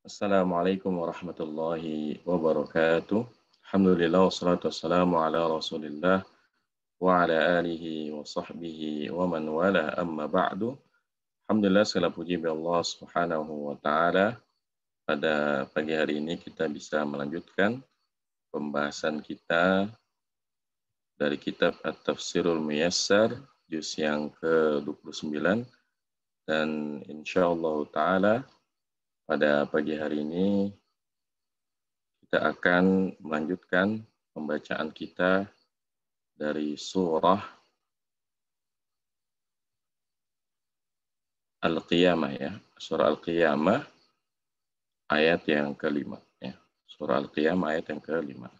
Assalamualaikum warahmatullahi wabarakatuh. Alhamdulillah wassalatu wassalamu ala rasulillah wa ala alihi wa sahbihi wa man wala amma ba'du. Alhamdulillah segala puji bagi Allah subhanahu wa ta'ala. Pada pagi hari ini kita bisa melanjutkan pembahasan kita dari kitab At-Tafsirul Muyassar, juz yang ke-29. Dan insyaallah ta'ala pada pagi hari ini kita akan melanjutkan pembacaan kita dari surah Al-Qiyamah ya. Surah Al-Qiyamah ayat yang kelima ya. Surah Al-Qiyamah ayat yang kelima.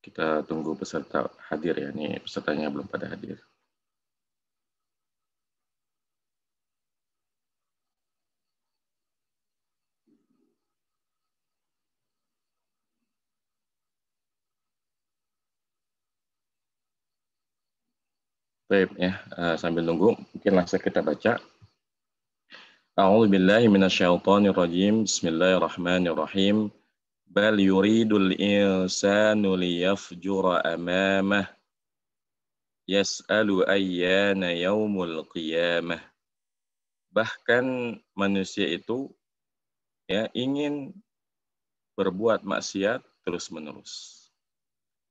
kita tunggu peserta hadir ya. Ini pesertanya belum pada hadir. Baik ya, eh, sambil nunggu mungkin langsung kita baca. A'udzu billahi rajim. Bismillahirrahmanirrahim bal yuridul insanu liyafjura amamah yas'alu ayyana yaumul qiyamah bahkan manusia itu ya ingin berbuat maksiat terus menerus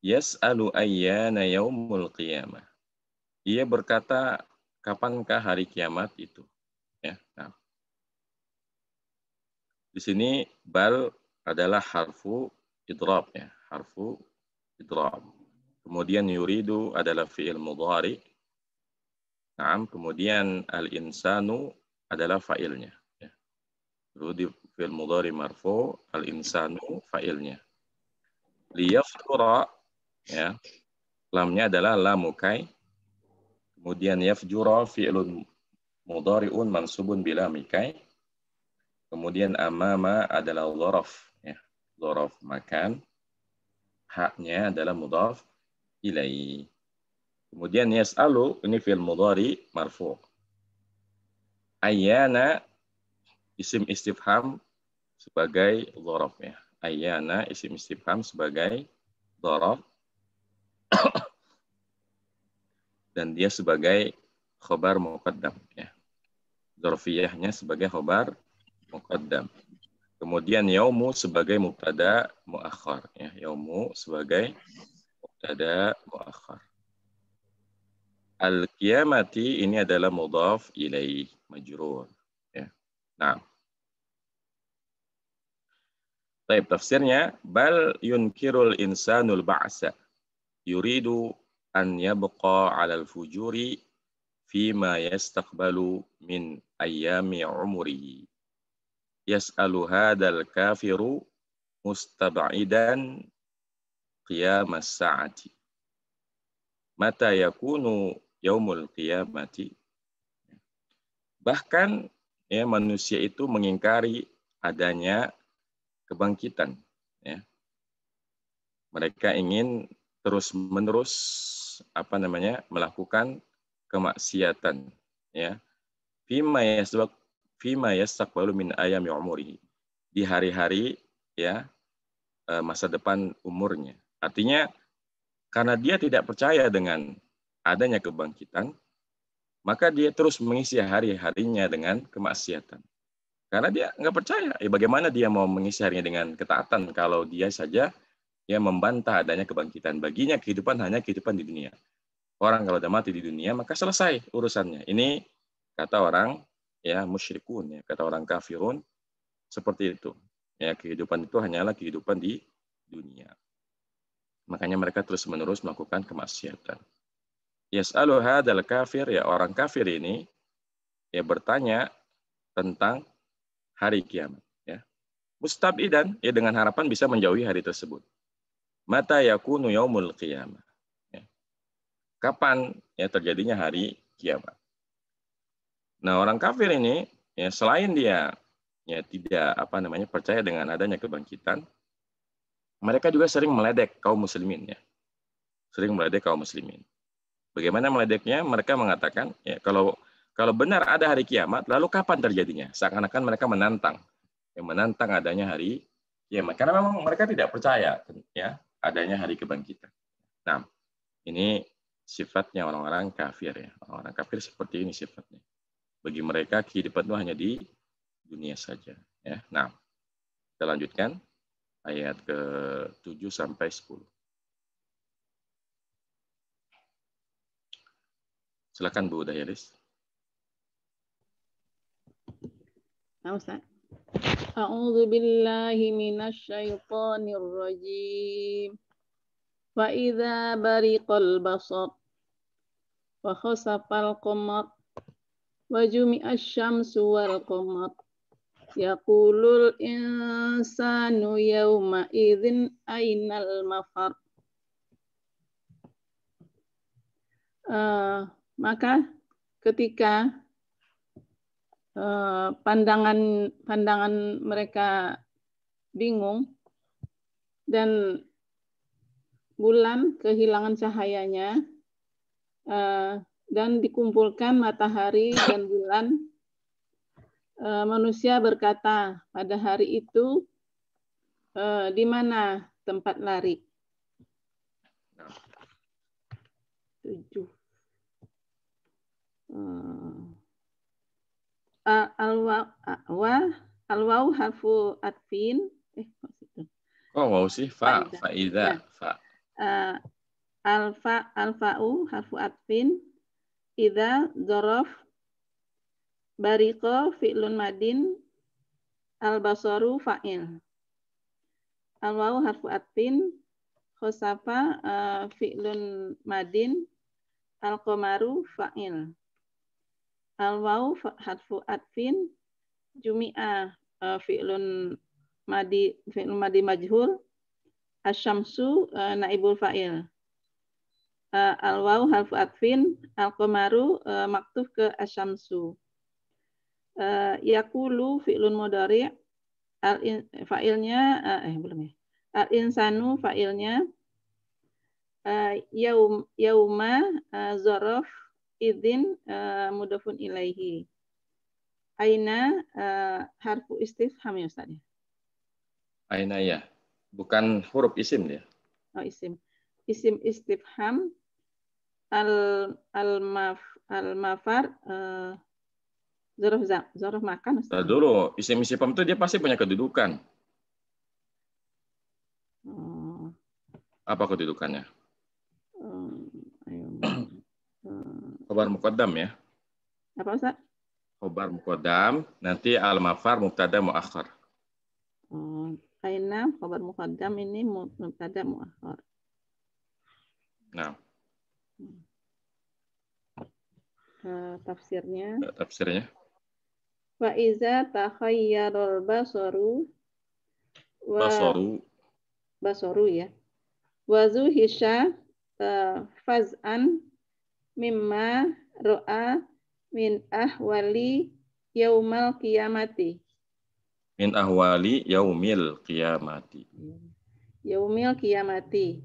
yas'alu ayyana yaumul qiyamah ia berkata kapankah hari kiamat itu ya nah. di sini bal adalah harfu idrab ya, harfu idrab. Kemudian yuridu adalah fi'il mudhari. Naam, kemudian al-insanu adalah fa'ilnya. Ya. Yuridu fi'il mudhari marfu, al-insanu fa'ilnya. Liyafjura ya. Lamnya adalah lamukai. Kemudian yafjura fi'lun mudhari'un mansubun bila mikai. Kemudian amama adalah dhoraf dorof makan, haknya adalah mudhaf ilai. Kemudian Yes Alu ini film mudhari marfu. Ayana isim istifham sebagai dorof ya. Ayana isim istifham sebagai dorof. Dan dia sebagai khobar muqaddam ya. Zorfiyahnya sebagai khobar muqaddam. Kemudian yaumu sebagai mubtada muakhar ya, yaumu sebagai mubtada muakhar. Al-qiyamati ini adalah mudhaf ilai majrur ya. Nah. Baik, tafsirnya bal yunkirul insanul ba'sa yuridu an yabqa al fujuri fima yastaqbalu min ayami umrihi yas'alu hadal kafiru mustabaidan qiyamas sa'ati. Mata yakunu yaumul qiyamati. Bahkan ya manusia itu mengingkari adanya kebangkitan ya. Mereka ingin terus-menerus apa namanya melakukan kemaksiatan ya. Bima yasbaq fima yastaqbalu min ayami umurihi di hari-hari ya eh, masa depan umurnya. Artinya karena dia tidak percaya dengan adanya kebangkitan, maka dia terus mengisi hari-harinya dengan kemaksiatan. Karena dia nggak percaya, ya bagaimana dia mau mengisi harinya dengan ketaatan kalau dia saja ya membantah adanya kebangkitan. Baginya kehidupan hanya kehidupan di dunia. Orang kalau sudah mati di dunia, maka selesai urusannya. Ini kata orang ya musyrikun ya kata orang kafirun seperti itu ya kehidupan itu hanyalah kehidupan di dunia makanya mereka terus menerus melakukan kemaksiatan yas'alu adalah kafir ya orang kafir ini ya bertanya tentang hari kiamat ya mustabidan ya dengan harapan bisa menjauhi hari tersebut mata yakunu yaumul qiyamah ya. kapan ya terjadinya hari kiamat Nah, orang kafir ini ya selain dia ya tidak apa namanya percaya dengan adanya kebangkitan, mereka juga sering meledek kaum muslimin ya. Sering meledek kaum muslimin. Bagaimana meledeknya? Mereka mengatakan ya kalau kalau benar ada hari kiamat, lalu kapan terjadinya? Seakan-akan mereka menantang yang menantang adanya hari kiamat karena memang mereka tidak percaya ya adanya hari kebangkitan. Nah, ini sifatnya orang-orang kafir ya. Orang-orang kafir seperti ini sifatnya. Bagi mereka kehidupan itu hanya di dunia saja. Ya. Nah, kita lanjutkan ayat ke 7 sampai 10. Silakan Bu Dayalis. أعوذ بالله من الشيطان الرجيم فإذا basar. البصر وخسف القمر وجمع الشمس والقمر يقول الإنسان يومئذ أين المفر uh, maka ketika uh, pandangan pandangan mereka bingung dan bulan kehilangan cahayanya uh, dan dikumpulkan matahari dan bulan. Eh, manusia berkata, pada hari itu eh, di mana tempat lari? Tujuh. Eh, Alwa alwau harfu atfin. Eh, maksudnya. Oh, wow sih fa ya. fa, fa. Alfa u, harfu atfin Ida zorof bariko fi'lun madin al-basaru fa'il. Al-wawu harfu atfin khusafa uh, eh, fi'lun madin al komaru fa'il. Al-wawu harfu atfin jumi'a uh, fi'lun madi fi madi majhul asyamsu uh, naibul fa'il uh, eh, alwau waw halfu atfin, al uh, eh, maktuf ke asyamsu. Uh, eh, yakulu fi'lun mudari' al in, fa'ilnya uh, eh belum ya. Al insanu fa'ilnya uh, yaum yauma uh, zorof idin uh, mudafun ilaihi. Aina uh, harfu istifham ya Ustaz. Ya? Aina ya. Bukan huruf isim ya. Oh, isim. Isim istifham al al maf al mafar uh, eh, zorof makan. Eh, Ustaz. Dulu isim isifam itu dia pasti punya kedudukan. Oh. Apa kedudukannya? Hmm, hmm. Khobar ya. Apa Ustaz? Khobar mukaddam, nanti al-mafar mubtada muakhar. Oh, aina khobar mukaddam ini mubtada muakhar. Nah. Eh, tafsirnya. Eh, tafsirnya. Wa iza takhayyarul basaru wa basaru basaru ya. Wa zuhisha eh, faz'an mimma ro'a min ahwali yaumal kiamati. Min ahwali yaumil kiamati. Yaumil kiamati.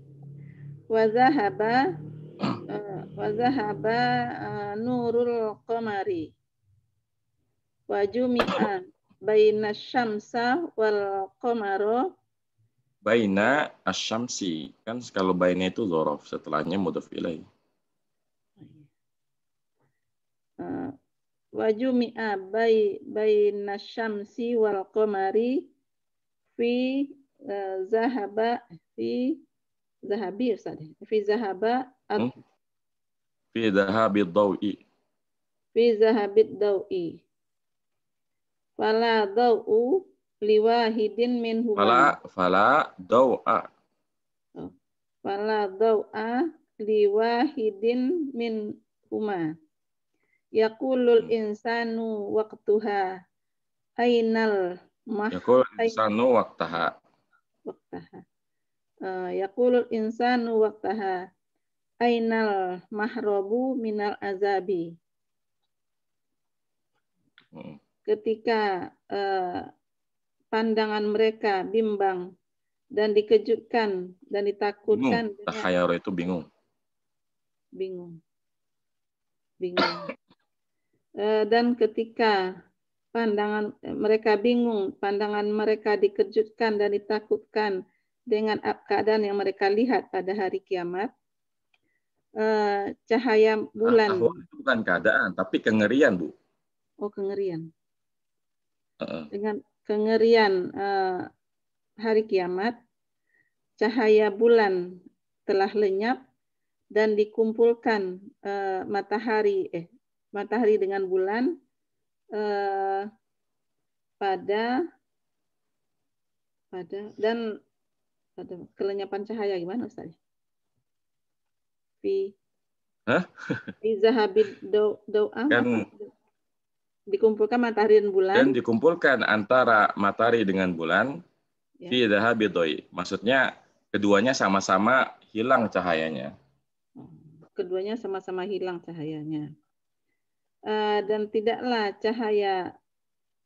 Wa zahaba Wazahaba eh, eh, nurul qamari. Wajumi'a baina syamsa wal Qamaro Baina asyamsi. Kan kalau baina itu zorof. Setelahnya Mudaf Ilai eh, Wajumi'a baina syamsi wal qamari fi zahaba fi zahabi Ustaz. Fi zahaba Hmm? Fi dhahabi dawi. Fi dhahabi dawi. Fala dawu liwahidin minhu. Fala fala dawa. Oh, fala dawa liwahidin min huma. Yakulul insanu waktuha ainal mah. Yakulul insanu waktaha. Waktaha. yakulul insanu waktaha Ainal mahrobu minal azabi. Hmm. Ketika eh, pandangan mereka bimbang dan dikejutkan dan ditakutkan. Bingung. itu bingung. Bingung. Bingung. Eh, dan ketika pandangan eh, mereka bingung, pandangan mereka dikejutkan dan ditakutkan dengan keadaan yang mereka lihat pada hari kiamat uh, cahaya nah, bulan. itu bukan keadaan, tapi kengerian, Bu. Oh, kengerian. Dengan kengerian eh, hari kiamat, cahaya bulan telah lenyap dan dikumpulkan eh, matahari eh matahari dengan bulan pada pada dan pada kelenyapan cahaya gimana Ustaz? fi Hah? Di zahabid do, doa kan, dikumpulkan matahari dan bulan. Dan dikumpulkan antara matahari dengan bulan ya. fi doi. Maksudnya keduanya sama-sama hilang cahayanya. Keduanya sama-sama hilang cahayanya. Uh, dan tidaklah cahaya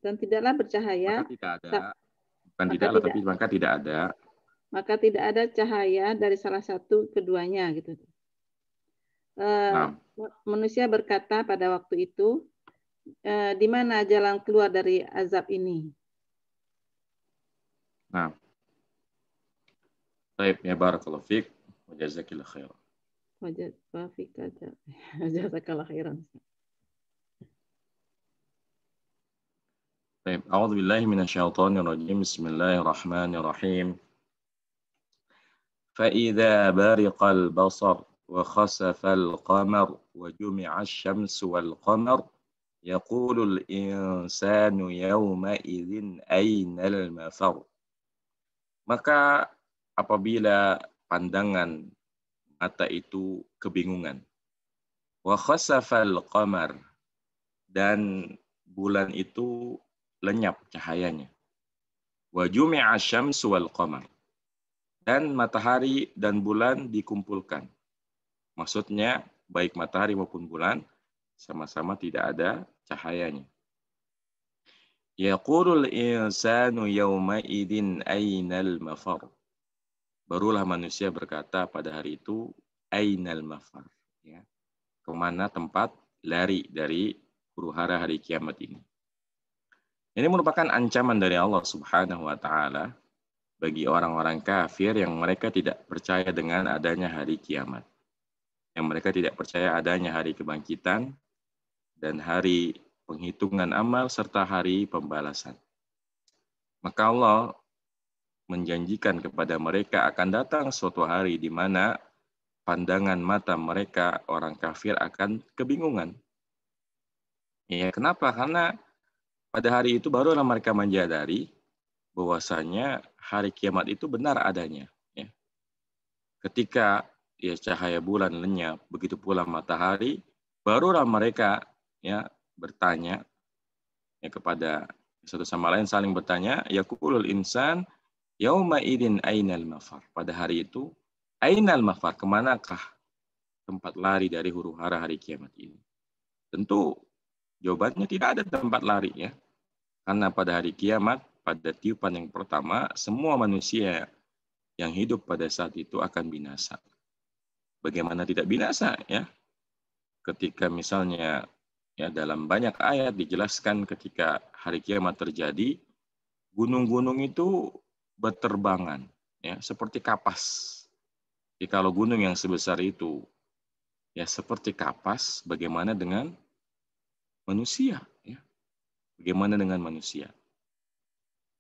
dan tidaklah bercahaya. Maka tidak ada. Bukan maka tidaklah, tidak, tapi maka tidak ada. Maka tidak ada cahaya dari salah satu keduanya gitu. Eh, nah. manusia berkata pada waktu itu, uh, di mana jalan keluar dari azab ini? Nah. Baik, ya barakallahu fiik wa khair khairan. Wa jazakallahu fiik jazakallahu khairan. Baik, a'udzu billahi minasyaitonir rajim. Bismillahirrahmanirrahim. فإذا برق البصر وخسف القمر وجمع الشمس والقمر يقول الإنسان يومئذ أين المفر Maka apabila pandangan mata itu kebingungan. Wa khasafal qamar dan bulan itu lenyap cahayanya. Wa jumi'a syamsu wal qamar dan matahari dan bulan dikumpulkan Maksudnya baik matahari maupun bulan sama-sama tidak ada cahayanya. Yaqulul insanu yawma idin ainal mafar. Barulah manusia berkata pada hari itu ainal mafar. Ya. Kemana tempat lari dari huru hara hari kiamat ini. Ini merupakan ancaman dari Allah subhanahu wa ta'ala bagi orang-orang kafir yang mereka tidak percaya dengan adanya hari kiamat yang mereka tidak percaya adanya hari kebangkitan dan hari penghitungan amal serta hari pembalasan. Maka Allah menjanjikan kepada mereka akan datang suatu hari di mana pandangan mata mereka orang kafir akan kebingungan. Ya, kenapa? Karena pada hari itu barulah mereka menjadari bahwasanya hari kiamat itu benar adanya. Ya. Ketika ya cahaya bulan lenyap, begitu pula matahari, barulah mereka ya bertanya ya kepada satu sama lain saling bertanya, yaqulul insan yauma idin ainal mafar. Pada hari itu ainal mafar, kemanakah tempat lari dari huru hara hari kiamat ini? Tentu jawabannya tidak ada tempat lari ya. Karena pada hari kiamat, pada tiupan yang pertama, semua manusia yang hidup pada saat itu akan binasa bagaimana tidak binasa ya ketika misalnya ya dalam banyak ayat dijelaskan ketika hari kiamat terjadi gunung-gunung itu berterbangan ya seperti kapas jadi kalau gunung yang sebesar itu ya seperti kapas bagaimana dengan manusia ya bagaimana dengan manusia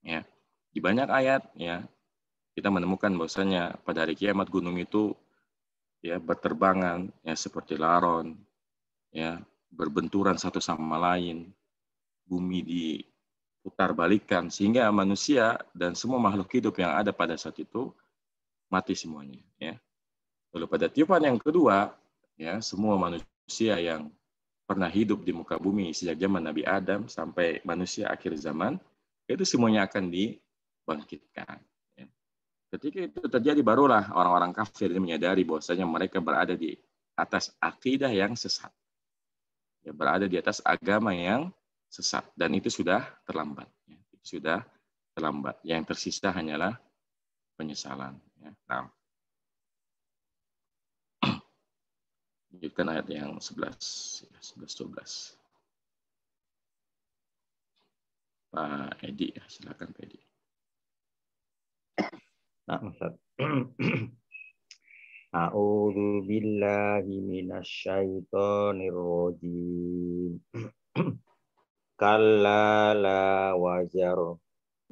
ya di banyak ayat ya kita menemukan bahwasanya pada hari kiamat gunung itu ya berterbangan ya seperti laron ya berbenturan satu sama lain bumi diputar balikan sehingga manusia dan semua makhluk hidup yang ada pada saat itu mati semuanya ya lalu pada tiupan yang kedua ya semua manusia yang pernah hidup di muka bumi sejak zaman Nabi Adam sampai manusia akhir zaman, itu semuanya akan dibangkitkan. Ketika itu terjadi barulah orang-orang kafir ini menyadari bahwasanya mereka berada di atas akidah yang sesat. Ya, berada di atas agama yang sesat dan itu sudah terlambat. Ya, itu sudah terlambat. Yang tersisa hanyalah penyesalan. Ya. Nah, lanjutkan ayat yang 11, 11, 12. Pak Edi, ya, silakan Pak Edi. Nah. A'udzu billahi minasyaitonir rajim. Kalla la wajar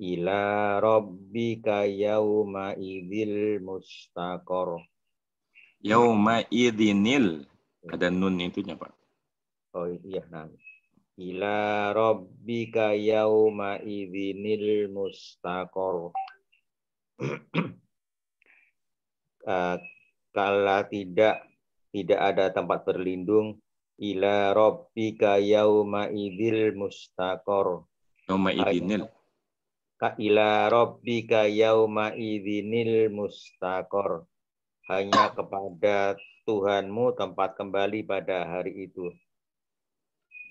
ila rabbika yauma idzil mustaqor. Yauma idinil ada nun nya Pak. Oh iya, nah. Ila rabbika yauma idzinil mustaqor uh, eh, kala tidak tidak ada tempat berlindung ila rabbika yauma idzil mustaqor yauma idzinil ka ila rabbika yauma idzinil mustaqor hanya kepada Tuhanmu tempat kembali pada hari itu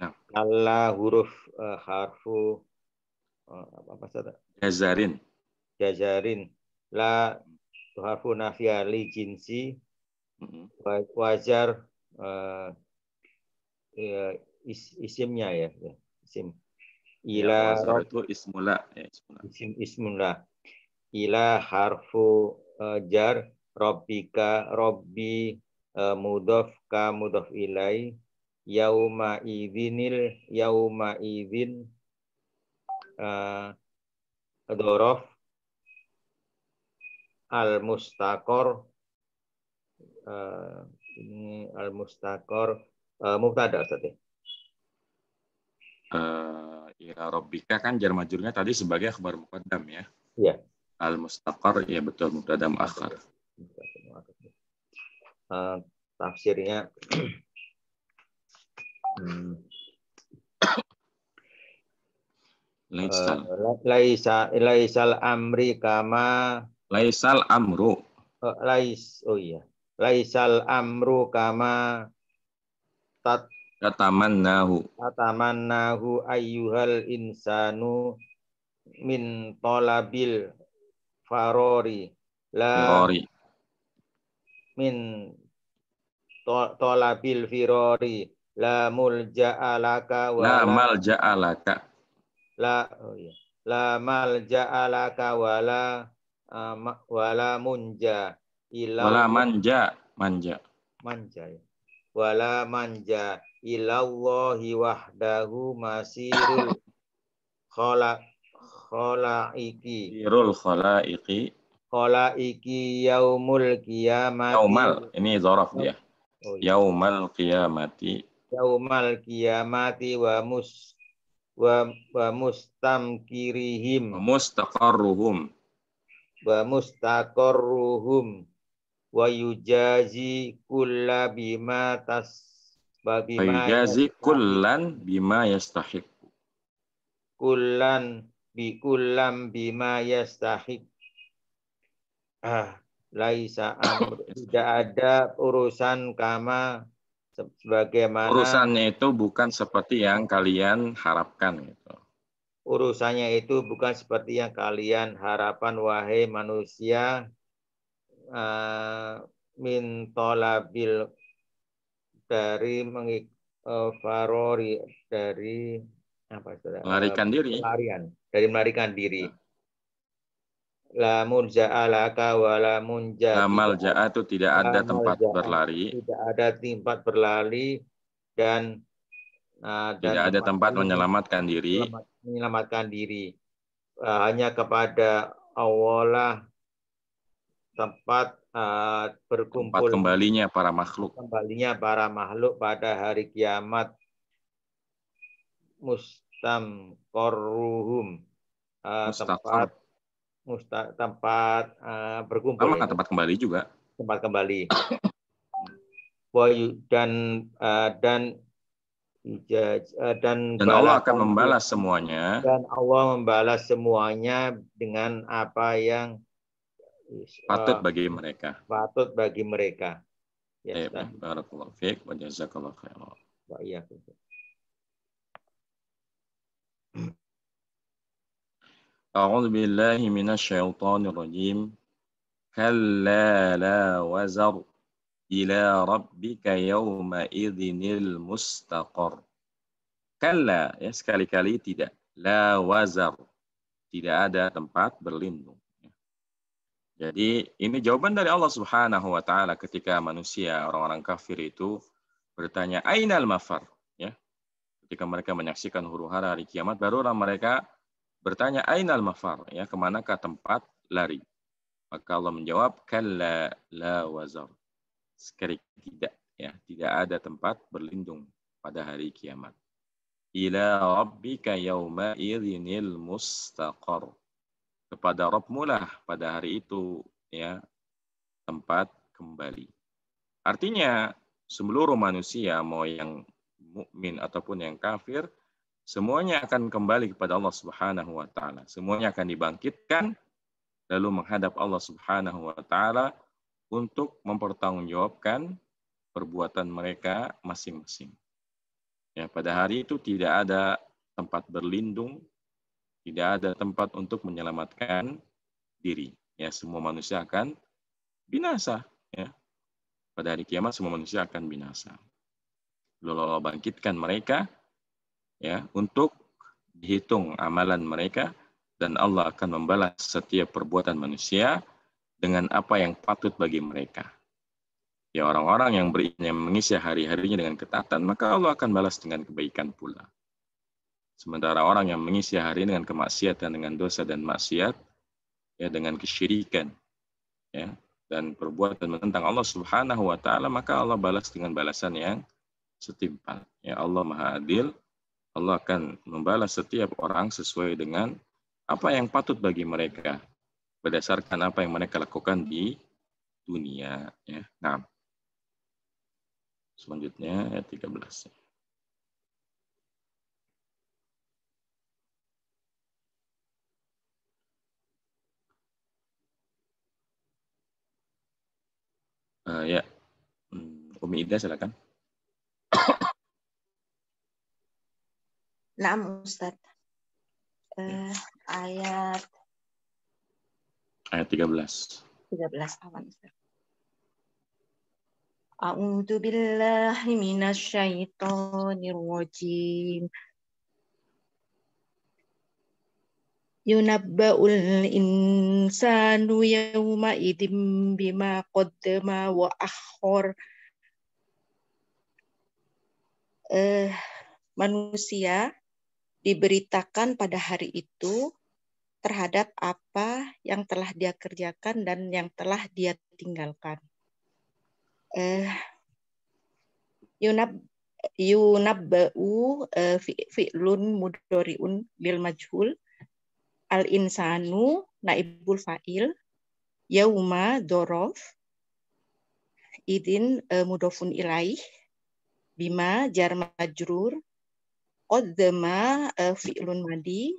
nah. kala huruf uh, harfu uh, apa, apa, apa, apa jazarin jazarin la harfu nafia li jinsi mm-hmm. wajar uh, is, isimnya ya, ya isim ya, ila ya, itu ismula ya, ismula. isim ismula ila harfu uh, jar robbika robbi uh, eh, mudof ka mudof ilai yauma idinil yauma idin uh, dorof al mustakor uh, eh, ini al mustakor uh, eh, mubtada Ustaz ya. Uh, ya Robika kan jar tadi sebagai akhbar muqaddam ya. Iya. Al mustakor ya betul mubtada akhar. Uh, tafsirnya hmm. Laisa. Uh, laisa laisal amri kama Laisal amru. Oh, lais. Oh iya. Laisal amru kama tat Katamannahu. Katamannahu ayyuhal insanu min tolabil farori. La Rori. Min to, tolabil firori. La mulja'alaka wa la, la malja'alaka. La, oh iya. La malja'alaka wa la Ah, wala munja ila wala manja manja manja ya wala manja ilallahi wahdahu masirul khala iki sirul khala iki yaumul qiyamati yaumal ini zaraf dia oh, iya. yaumal qiyamati yaumal qiyamati wa mus wa, wa mustamkirihim mustaqarruhum wa mustaqarruhum wa yujazi kulla bima tas wa bima yujazi kullan bima yastahiq kullan bi kullam bima yastahiq ah laisa amr tidak ada urusan kama sebagaimana urusannya itu bukan seperti yang kalian harapkan gitu urusannya itu bukan seperti yang kalian harapan wahai manusia uh, min tolabil dari mengik uh, dari apa sudah melarikan diri larian dari melarikan diri lamun ja'alaka wa la munja la itu tidak ada tempat berlari tidak ada tempat berlari dan Ah, Tidak ada tempat menyelamatkan diri. Menyelamatkan diri. Uh, hanya kepada Allah tempat uh, berkumpul. Tempat kembalinya para makhluk. Kembalinya para makhluk pada hari kiamat. Mustamkoruhum. Uh, tempat musta, tempat uh, berkumpul. Sama tempat kembali juga. Tempat kembali. dan uh, dan Eh, dan, dan Allah akan membalas semuanya dan Allah membalas semuanya dengan apa yang eh, patut bagi mereka patut bagi mereka ya barakallahu fiik wa jazakallahu khairan wa iyyakum أعوذ بالله من الشيطان الرجيم كلا لا وزر ila rabbika yawma idhinil mustaqar. Kalla, ya, sekali-kali tidak. La wazar. Tidak ada tempat berlindung. Jadi ini jawaban dari Allah Subhanahu wa taala ketika manusia orang-orang kafir itu bertanya ainal mafar ya. Ketika mereka menyaksikan huru-hara hari kiamat baru orang mereka bertanya ainal mafar ya kemanakah tempat lari. Maka Allah menjawab kalla la wazar sekali tidak ya tidak ada tempat berlindung pada hari kiamat ila rabbika yauma idzinil mustaqar kepada Rabbmu lah pada hari itu ya tempat kembali artinya seluruh manusia mau yang mukmin ataupun yang kafir semuanya akan kembali kepada Allah Subhanahu wa taala semuanya akan dibangkitkan lalu menghadap Allah Subhanahu wa taala untuk mempertanggungjawabkan perbuatan mereka masing-masing. Ya, pada hari itu tidak ada tempat berlindung, tidak ada tempat untuk menyelamatkan diri. Ya, semua manusia akan binasa. Ya. Pada hari kiamat semua manusia akan binasa. Lalu bangkitkan mereka ya untuk dihitung amalan mereka dan Allah akan membalas setiap perbuatan manusia dengan apa yang patut bagi mereka. Ya orang-orang yang beriman mengisi hari-harinya dengan ketatan maka Allah akan balas dengan kebaikan pula. Sementara orang yang mengisi hari dengan kemaksiatan, dengan dosa dan maksiat, ya dengan kesyirikan, ya dan perbuatan menentang Allah Subhanahu wa taala, maka Allah balas dengan balasan yang setimpal. Ya Allah Maha Adil, Allah akan membalas setiap orang sesuai dengan apa yang patut bagi mereka berdasarkan apa yang mereka lakukan di dunia. Ya. Nah, selanjutnya ayat 13. Uh, eh, ya, hmm, Umi Ida silakan. Nah, Ustadz. Uh, ayat Ayat 13. 13 awan. A'udzu billahi minasyaitonir rajim. Yunabba'ul insanu yawma idim bima qaddama wa akhor. Eh, manusia diberitakan pada hari itu terhadap apa yang telah dia kerjakan dan yang telah dia tinggalkan. Eh, yunab ba'u eh, fi'lun mudori'un bil majhul al insanu naibul fa'il yauma dorof idin eh, mudofun ilaih bima jar majrur qaddama eh, fi'lun madi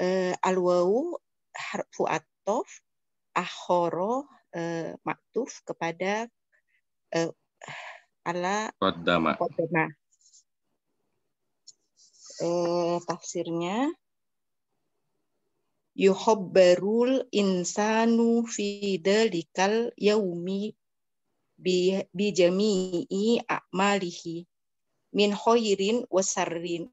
uh, eh, alwau harfu atof ahoro uh, maktuf kepada uh, ala kodama. kodama. Uh, tafsirnya yuhobbarul insanu fi dalikal yaumi bijami'i a'malihi min khairin wasarrin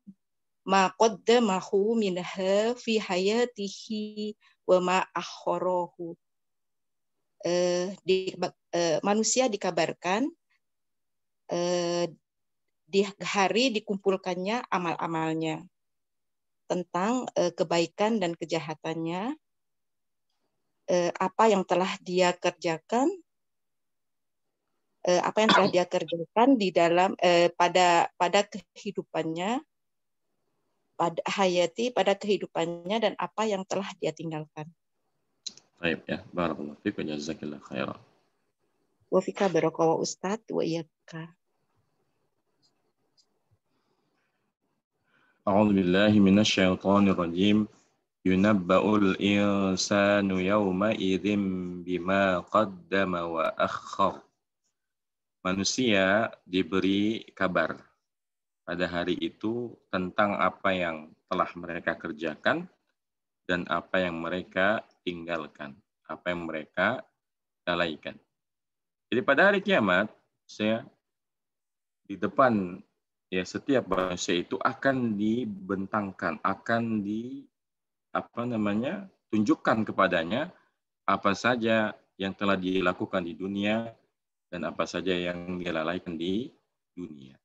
ma qaddamahu minha fi hayatihi wa ma akhorohu. Uh, eh, di, uh, manusia dikabarkan uh, di hari dikumpulkannya amal-amalnya tentang uh, kebaikan dan kejahatannya, uh, apa yang telah dia kerjakan, uh, apa yang telah dia kerjakan di dalam uh, pada pada kehidupannya pada hayati pada kehidupannya dan apa yang telah dia tinggalkan. Baik ya, barakallahu fiik wa jazakallahu khairan. Wa fika wa ustaz wa iyyaka. minasy syaithanir rajim. Yunabbaul insanu yawma idzim bima qaddama wa akhkhar. Manusia diberi kabar pada hari itu tentang apa yang telah mereka kerjakan dan apa yang mereka tinggalkan, apa yang mereka lalaikan. Jadi pada hari kiamat, saya di depan ya setiap manusia itu akan dibentangkan, akan di apa namanya tunjukkan kepadanya apa saja yang telah dilakukan di dunia dan apa saja yang dilalaikan di dunia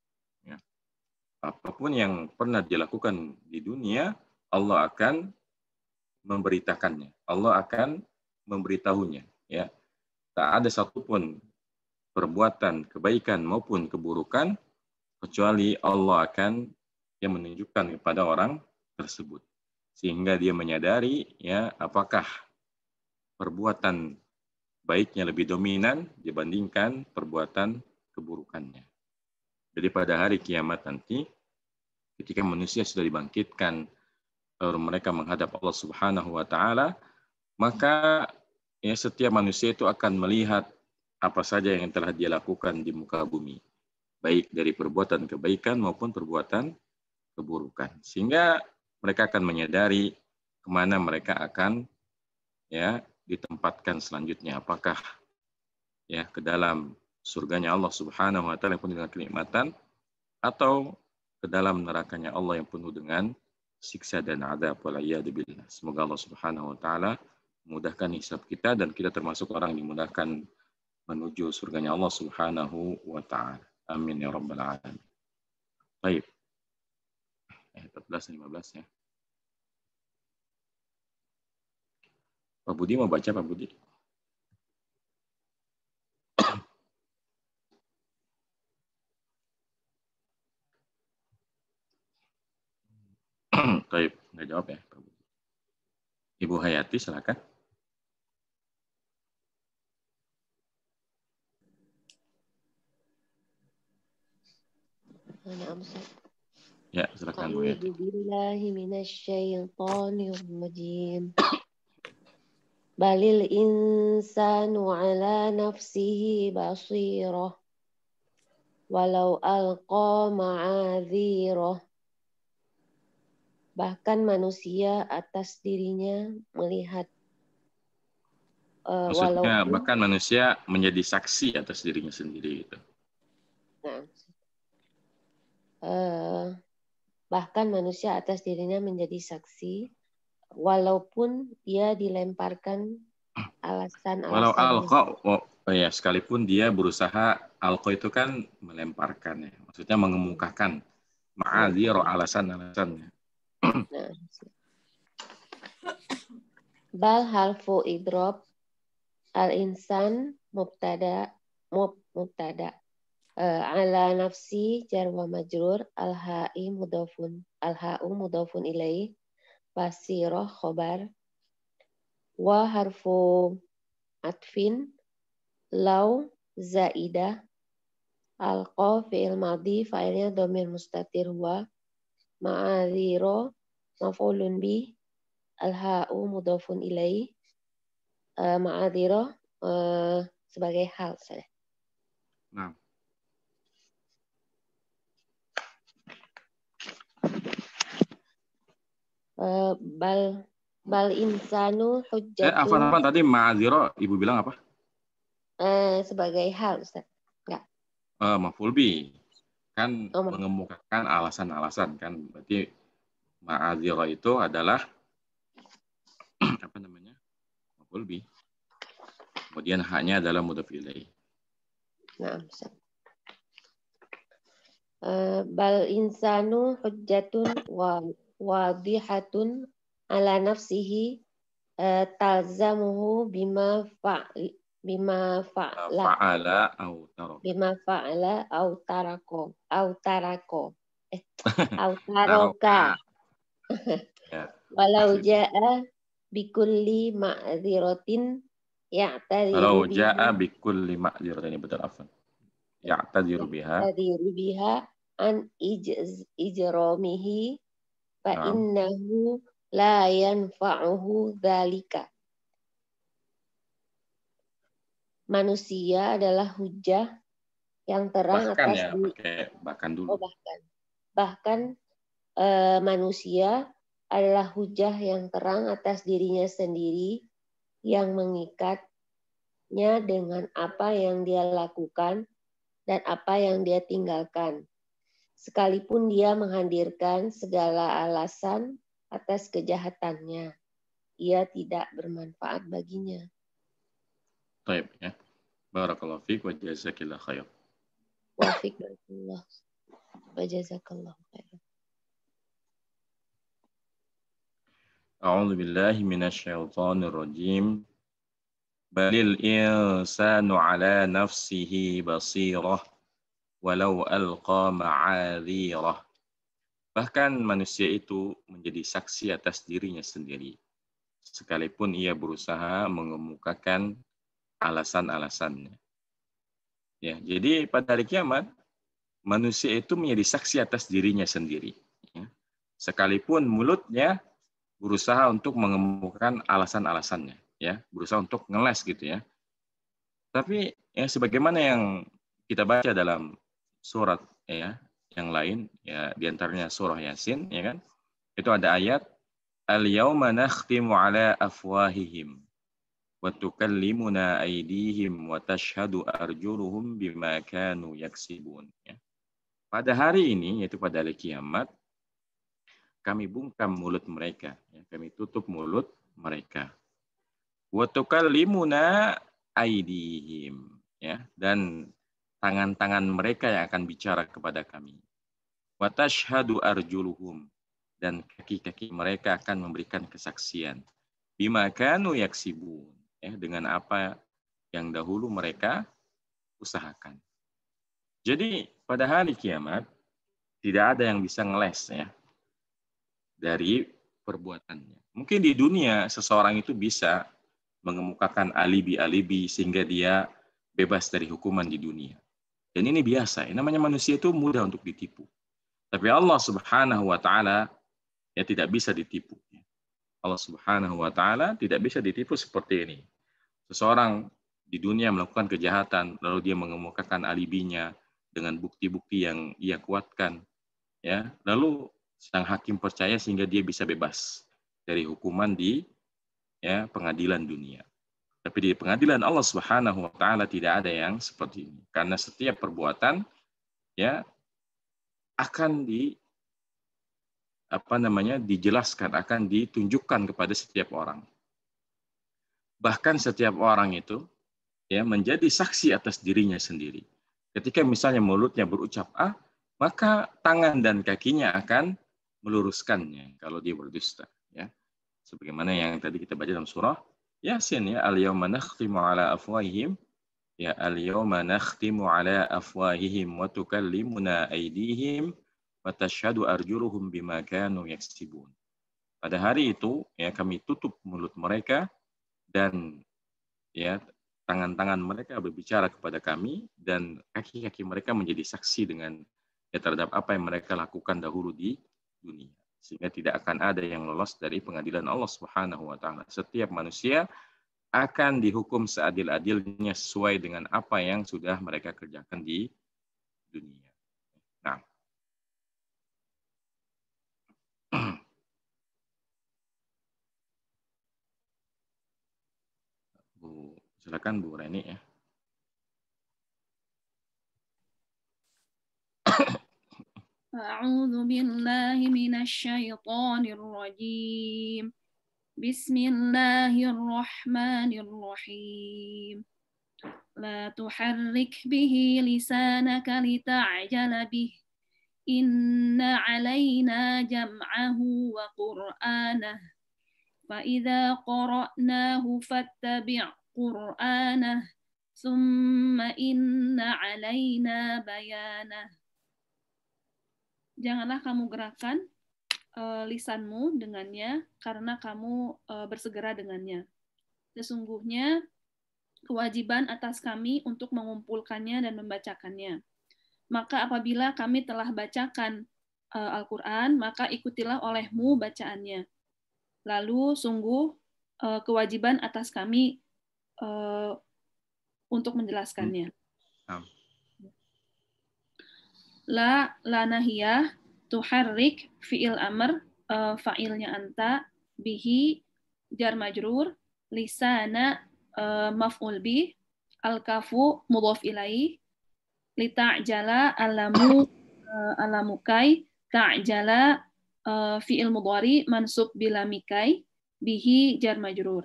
apapun yang pernah dilakukan di dunia, Allah akan memberitakannya. Allah akan memberitahunya. Ya, tak ada satupun perbuatan kebaikan maupun keburukan kecuali Allah akan yang menunjukkan kepada orang tersebut sehingga dia menyadari ya apakah perbuatan baiknya lebih dominan dibandingkan perbuatan keburukannya. Jadi pada hari kiamat nanti, ketika manusia sudah dibangkitkan, lalu mereka menghadap Allah Subhanahu wa taala, maka ya setiap manusia itu akan melihat apa saja yang telah dia lakukan di muka bumi, baik dari perbuatan kebaikan maupun perbuatan keburukan. Sehingga mereka akan menyadari kemana mereka akan ya ditempatkan selanjutnya apakah ya ke dalam surganya Allah Subhanahu wa taala yang penuh dengan kenikmatan atau ke dalam nerakanya Allah yang penuh dengan siksa dan azab dibilang Semoga Allah Subhanahu wa taala memudahkan hisab kita dan kita termasuk orang yang dimudahkan menuju surganya Allah Subhanahu wa taala. Amin ya rabbal alamin. Baik. Eh, 14 15 ya. Pak Budi mau baca Pak Budi? Taib, nggak jawab ya. Ibu Hayati, silakan. Ya, silakan Bu Hayati. Billahi minasyaitonir rajim. Balil insanu ala nafsihi basirah. Walau alqa ma'adhirah bahkan manusia atas dirinya melihat uh, Maksudnya, bahkan manusia menjadi saksi atas dirinya sendiri gitu. Nah, uh, bahkan manusia atas dirinya menjadi saksi walaupun dia dilemparkan alasan-alasan. Walau alko oh, oh ya sekalipun dia berusaha alko itu kan melemparkan ya, maksudnya mengemukakan maaf dia alasan-alasannya. Nah, Bal halfu idrob al insan mubtada mub, mubtada uh, ala nafsi jar wa majrur al ha'i mudafun al ha'u mudafun ilai basiroh khobar wa harfu atfin lau zaidah al qaf fi'il madhi fa'ilnya domir mustatir wa ma'adhiro maf'ulun bi al-ha'u mudhafun ilai uh, ma'adhiro uh, sebagai hal saya. Nah. Uh, bal bal insanu hujjatun. Eh, apa apa tadi ma'adhiro ibu bilang apa? Uh, sebagai hal Ustaz. Enggak. Uh, maf'ul bi kan oh. mengemukakan alasan-alasan kan berarti ma'azira itu adalah apa namanya mafulbi kemudian haknya adalah mudhaf pilih. nah uh, bal insanu hujjatun wa wadihatun ala nafsihi uh, talzamuhu bima fa'li bima fa'ala fa'ala au tarako bima fa'ala au tarako au tarako eh, au ya. walau ja'a bikulli ya tadi. walau ja'a bikulli ma'dziratin betul afan tadi biha Tadi biha an ijz, ijromihi fa innahu la yanfa'uhu dzalika manusia adalah hujah yang terang bahkan atas ya, bumi. Pakai bahkan dulu. Oh, bahkan. Bahkan eh, manusia adalah hujah yang terang atas dirinya sendiri yang mengikatnya dengan apa yang dia lakukan dan apa yang dia tinggalkan. Sekalipun dia menghadirkan segala alasan atas kejahatannya, ia tidak bermanfaat baginya. Baik, ya. Barakallahu fiik wa jazakillah khair. Wa fiik barakallah. Wa jazakallah khair. أعوذ billahi من الشيطان الرجيم بل الإنسان على nafsihi بصيرة walau alqa ma'adhirah. Bahkan manusia itu menjadi saksi atas dirinya sendiri, sekalipun ia berusaha mengemukakan alasan-alasannya. Ya, jadi pada hari kiamat manusia itu menjadi saksi atas dirinya sendiri. Ya. Sekalipun mulutnya berusaha untuk mengemukakan alasan-alasannya, ya, berusaha untuk ngeles gitu ya. Tapi ya sebagaimana yang kita baca dalam surat ya yang lain ya diantaranya surah Yasin ya kan itu ada ayat al yauma nakhtimu ala afwahihim وَتُكَلِّمُنَا أَيْدِيهِمْ وَتَشْهَدُ أَرْجُلُهُمْ بِمَا كَانُوا يَكْسِبُونَ. Ya. Pada hari ini, yaitu pada hari kiamat, kami bungkam mulut mereka. Ya. Kami tutup mulut mereka. وَتُكَلِّمُنَا أَيْدِيهِمْ ya. Dan tangan-tangan mereka yang akan bicara kepada kami. وَتَشْهَدُ أَرْجُلُهُمْ Dan kaki-kaki mereka akan memberikan kesaksian. بِمَا كَانُوا يَكْسِبُونَ ya, dengan apa yang dahulu mereka usahakan. Jadi pada hari kiamat tidak ada yang bisa ngeles ya dari perbuatannya. Mungkin di dunia seseorang itu bisa mengemukakan alibi-alibi sehingga dia bebas dari hukuman di dunia. Dan ini biasa, ini namanya manusia itu mudah untuk ditipu. Tapi Allah Subhanahu wa taala ya tidak bisa ditipu. Allah Subhanahu wa taala tidak bisa ditipu seperti ini seseorang di dunia melakukan kejahatan lalu dia mengemukakan alibinya dengan bukti-bukti yang ia kuatkan ya lalu sang hakim percaya sehingga dia bisa bebas dari hukuman di ya pengadilan dunia tapi di pengadilan Allah Subhanahu wa taala tidak ada yang seperti ini karena setiap perbuatan ya akan di apa namanya dijelaskan akan ditunjukkan kepada setiap orang bahkan setiap orang itu ya menjadi saksi atas dirinya sendiri. Ketika misalnya mulutnya berucap A, maka tangan dan kakinya akan meluruskannya kalau dia berdusta. Ya. Sebagaimana yang tadi kita baca dalam surah Yasin ya al-yawma nakhtimu ala afwahihim ya al-yawma nakhtimu ala afwahihim wa tukallimuna aydihim wa tashhadu arjuluhum bima kanu yaksibun. Pada hari itu ya kami tutup mulut mereka dan ya tangan-tangan mereka berbicara kepada kami dan kaki-kaki mereka menjadi saksi dengan ya, terhadap apa yang mereka lakukan dahulu di dunia sehingga tidak akan ada yang lolos dari pengadilan Allah Subhanahu wa taala. Setiap manusia akan dihukum seadil-adilnya sesuai dengan apa yang sudah mereka kerjakan di dunia. Silakan Bu Reni ya. أعوذ بالله من الشيطان الرجيم بسم الله الرحمن الرحيم لا تحرك به لسانك لتعجل به إن علينا جمعه وقرآنه فإذا قرأناه فاتبع قرآنه ثم إن علينا بيانه Janganlah kamu gerakan uh, lisanmu dengannya karena kamu uh, bersegera dengannya. Sesungguhnya kewajiban atas kami untuk mengumpulkannya dan membacakannya. Maka apabila kami telah bacakan uh, Al-Qur'an, maka ikutilah olehmu bacaannya. Lalu sungguh kewajiban atas kami uh, untuk menjelaskannya. Hmm. La la nahiyah tuharrik fi'il amr uh, fa'ilnya anta bihi jar majrur lisana uh, maf'ul bi al kafu mudhaf ilai ta'jala alamu uh, alamukai ta'jala uh, fi'il mudhari mansub bila mikai bihi jar majrur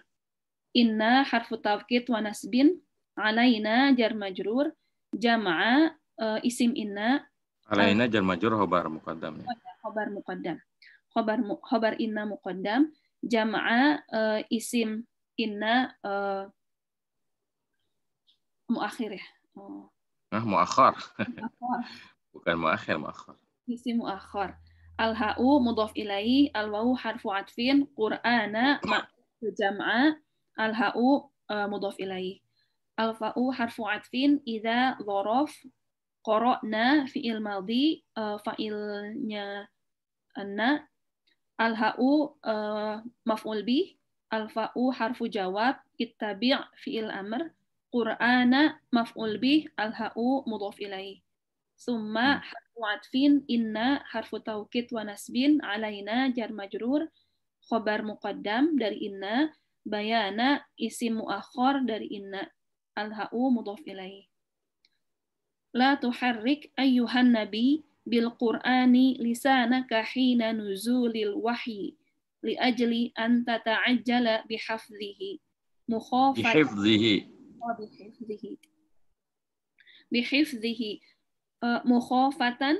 inna harfu tawkid wa nasbin alaina jar majrur jama'a uh, isim inna alaina jar majrur khobar muqaddam ya. khobar muqaddam khobar mu, khobar inna muqaddam jama'a uh, isim inna uh, muakhir ya oh. nah muakhir bukan muakhir muakhir isim muakhir al ha'u mudhaf ilaihi al wawu harfu atfin qur'ana ma jama'a al-ha'u uh, eh, mudhaf ilaih. Al-fa'u harfu atfin idha dhorof korokna fi'il madhi uh, fa'ilnya anna al-ha'u uh, maf'ul bih al-fa'u harfu jawab ittabi' fi'il amr qur'ana maf'ul bih al-ha'u mudhaf ilaih. Summa hmm. harfu atfin inna harfu taukid wa nasbin alaina jar majrur khobar muqaddam dari inna bayana isim muakhor dari inna alha'u mudhaf ilaih. La tuharrik ayyuhan nabi bil qur'ani lisanaka hina nuzulil wahyi li ajli an tata'ajjala bihafzihi mukhafat bihifzihi oh, bihifzihi bihifzihi uh, eh, mukhafatan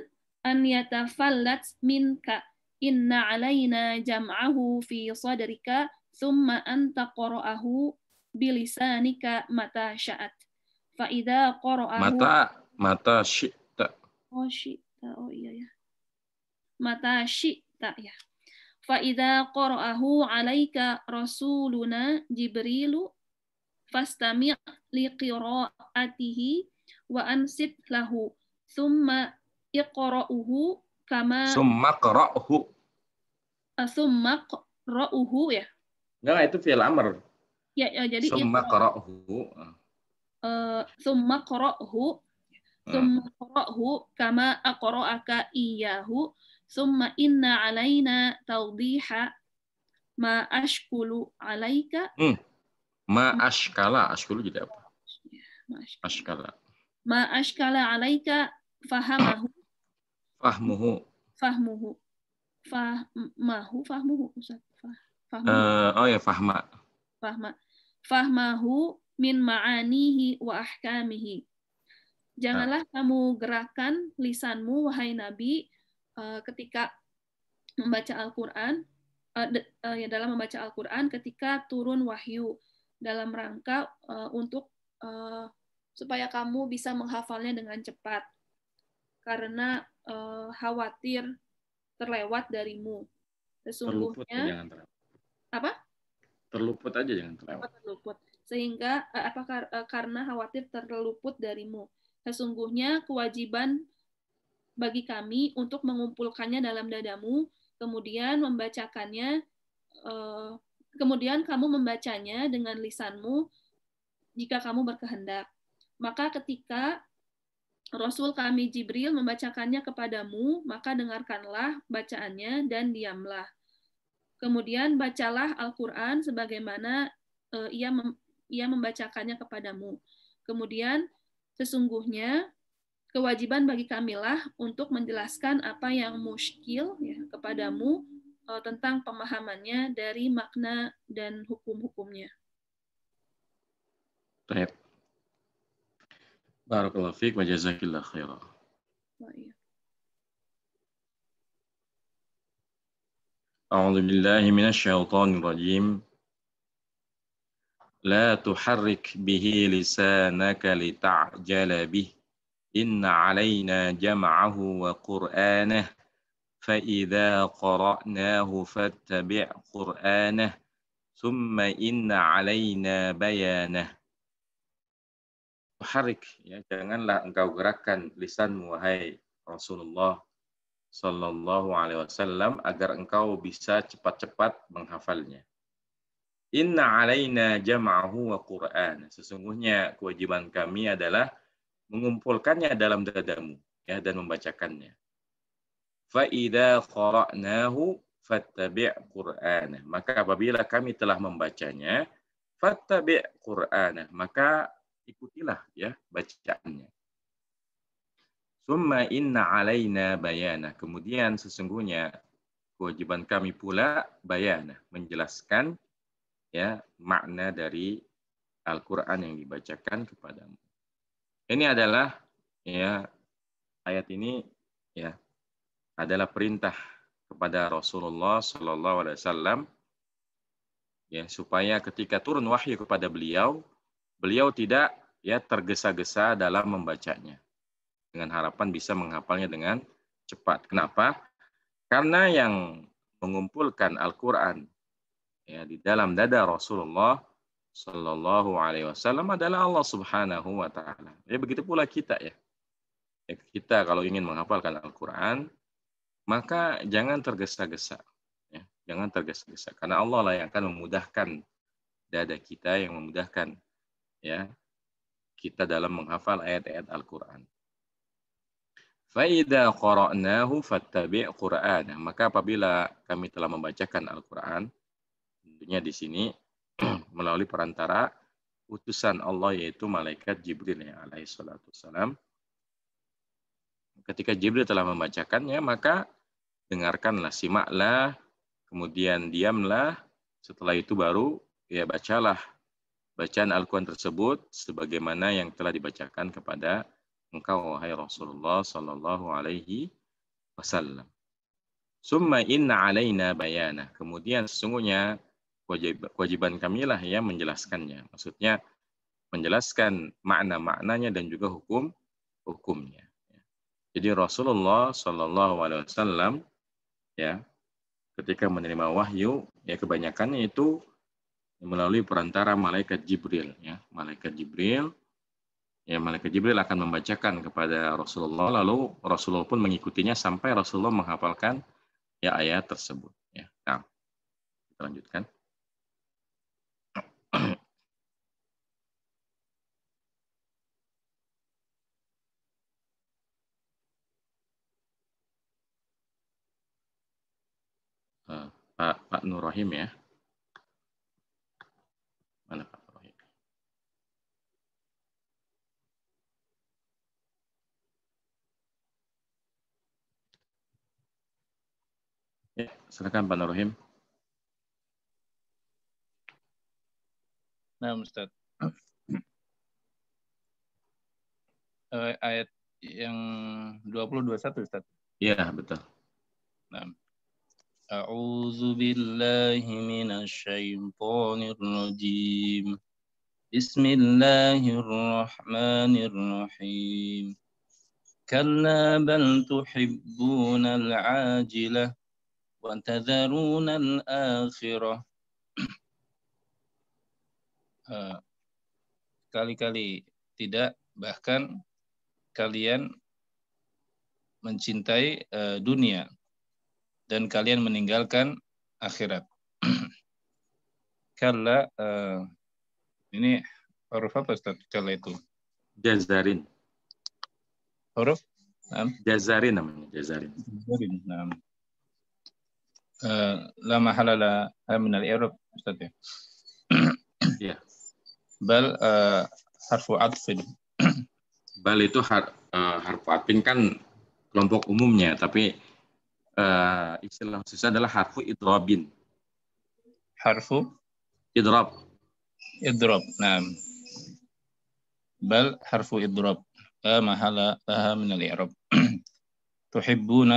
an yatafallat minka inna alaina jam'ahu fi sadrika thumma anta qara'ahu bilisanika mata sya'at. Fa idza qara'ahu Mata mata syi'ta. Oh syi'ta. Oh iya ya. Mata syi'ta ya. Fa idza qara'ahu 'alaika rasuluna Jibrilu fastami' li qira'atihi wa ansib lahu thumma iqra'uhu kama summa qra'uhu thumma qra'uhu ya Enggak, itu fi'il amr. Ya, ya jadi eh, summa qara'hu. Eh, Uh, summa qara'hu. Summa qara'hu kama aqra'aka iyyahu. Summa inna alaina tawdiha ma ashkulu alaika. Hmm. Ma ashkala. Ashkulu jadi apa? Ma ashkala. Ma ashkala alaika fahamahu. Fahmuhu. Fahmuhu. Fahmahu. Fahmuhu. Ustaz. Fah Fahma. Uh, oh ya fahma. Fahma. Fahmahu min ma'anihi wa ahkamihi. Janganlah nah. kamu gerakan lisanmu wahai Nabi uh, ketika membaca Al-Qur'an uh, uh, dalam membaca Al-Qur'an ketika turun wahyu dalam rangka uh, untuk uh, supaya kamu bisa menghafalnya dengan cepat karena uh, khawatir terlewat darimu. Sesungguhnya apa? Terluput aja jangan terlewat. Terluput. Sehingga eh, apakah eh, karena khawatir terluput darimu. Sesungguhnya kewajiban bagi kami untuk mengumpulkannya dalam dadamu, kemudian membacakannya eh, kemudian kamu membacanya dengan lisanmu jika kamu berkehendak. Maka ketika Rasul kami Jibril membacakannya kepadamu, maka dengarkanlah bacaannya dan diamlah. Kemudian bacalah Al-Quran sebagaimana uh, ia, mem ia membacakannya kepadamu. Kemudian sesungguhnya kewajiban bagi kamilah untuk menjelaskan apa yang muskil ya, kepadamu uh, tentang pemahamannya dari makna dan hukum-hukumnya. Baik. Barakallahu fiik wa jazakillah khairan. Baik. أعوذ بالله من الشيطان الرجيم لا تحرك به لسانك لتعجل به إن علينا جمعه وقرآنه فإذا قرأناه فاتبع قرآنه ثم إن علينا بيانه تحرك ya, janganlah engkau gerakkan lisanmu, wahai Rasulullah, Sallallahu Alaihi Wasallam agar engkau bisa cepat-cepat menghafalnya. Inna alaina jama'ahu wa Qur'an. Sesungguhnya kewajiban kami adalah mengumpulkannya dalam dadamu ya dan membacakannya. Fa idza qara'nahu fattabi' Qur'an. Maka apabila kami telah membacanya, fattabi' Qur'an, maka ikutilah ya bacaannya. Summa inna alaina bayana. Kemudian sesungguhnya kewajiban kami pula bayana, menjelaskan ya makna dari Al-Qur'an yang dibacakan kepadamu. Ini adalah ya ayat ini ya adalah perintah kepada Rasulullah Shallallahu Alaihi Wasallam ya supaya ketika turun wahyu kepada beliau beliau tidak ya tergesa-gesa dalam membacanya dengan harapan bisa menghafalnya dengan cepat. Kenapa? Karena yang mengumpulkan Al-Quran ya, di dalam dada Rasulullah Shallallahu Alaihi Wasallam adalah Allah Subhanahu Wa Taala. Ya begitu pula kita ya. ya kita kalau ingin menghafalkan Al-Quran, maka jangan tergesa-gesa. Ya, jangan tergesa-gesa karena Allah lah yang akan memudahkan dada kita yang memudahkan ya kita dalam menghafal ayat-ayat Al-Quran. Faida qara'nahu fattabi' Qur'an. Maka apabila kami telah membacakan Al-Qur'an, tentunya di sini melalui perantara utusan Allah yaitu malaikat Jibril ya Alaihissalam. Ketika Jibril telah membacakannya, maka dengarkanlah, simaklah, kemudian diamlah, setelah itu baru ya bacalah bacaan Al-Quran tersebut sebagaimana yang telah dibacakan kepada engkau wahai Rasulullah sallallahu alaihi wasallam. Summa inna alaina bayana. Kemudian sesungguhnya wajib, kewajiban kamilah yang menjelaskannya. Maksudnya menjelaskan makna-maknanya dan juga hukum hukumnya. Jadi Rasulullah Shallallahu Alaihi Wasallam ya ketika menerima wahyu ya kebanyakannya itu melalui perantara malaikat Jibril ya malaikat Jibril ya malaikat Jibril akan membacakan kepada Rasulullah lalu Rasulullah pun mengikutinya sampai Rasulullah menghafalkan ya ayat tersebut ya. Nah, kita lanjutkan. Ah, Pak Pak Nur Rahim ya. Mana Pak? silakan Pak Nurhim. Nah, Ustaz. uh, eh, ayat yang 20-21, Ustaz. Iya, betul. Nah. A'udzu billahi minasyaitonir rajim. Bismillahirrahmanirrahim. Kalla bal tuhibbuna al-ajilah وتذرون الآخرة eh, kali-kali tidak bahkan kalian mencintai eh, dunia dan kalian meninggalkan akhirat. Kala eh, ini huruf apa Ustaz? Kala itu. Jazarin. Huruf? Jazarin namanya, jazarin. Jazarin. Nah. Eh, la mahalala eh, min al-i'rab Ustaz ya. Iya. Bal uh, harfu atfin. Bal itu har, uh, harfu atfin kan kelompok umumnya, tapi uh, istilah khususnya adalah harfu idrabin. Harfu idrab. Idrab. Nah. Bal harfu idrab. La mahala laha min al-i'rab. تحبون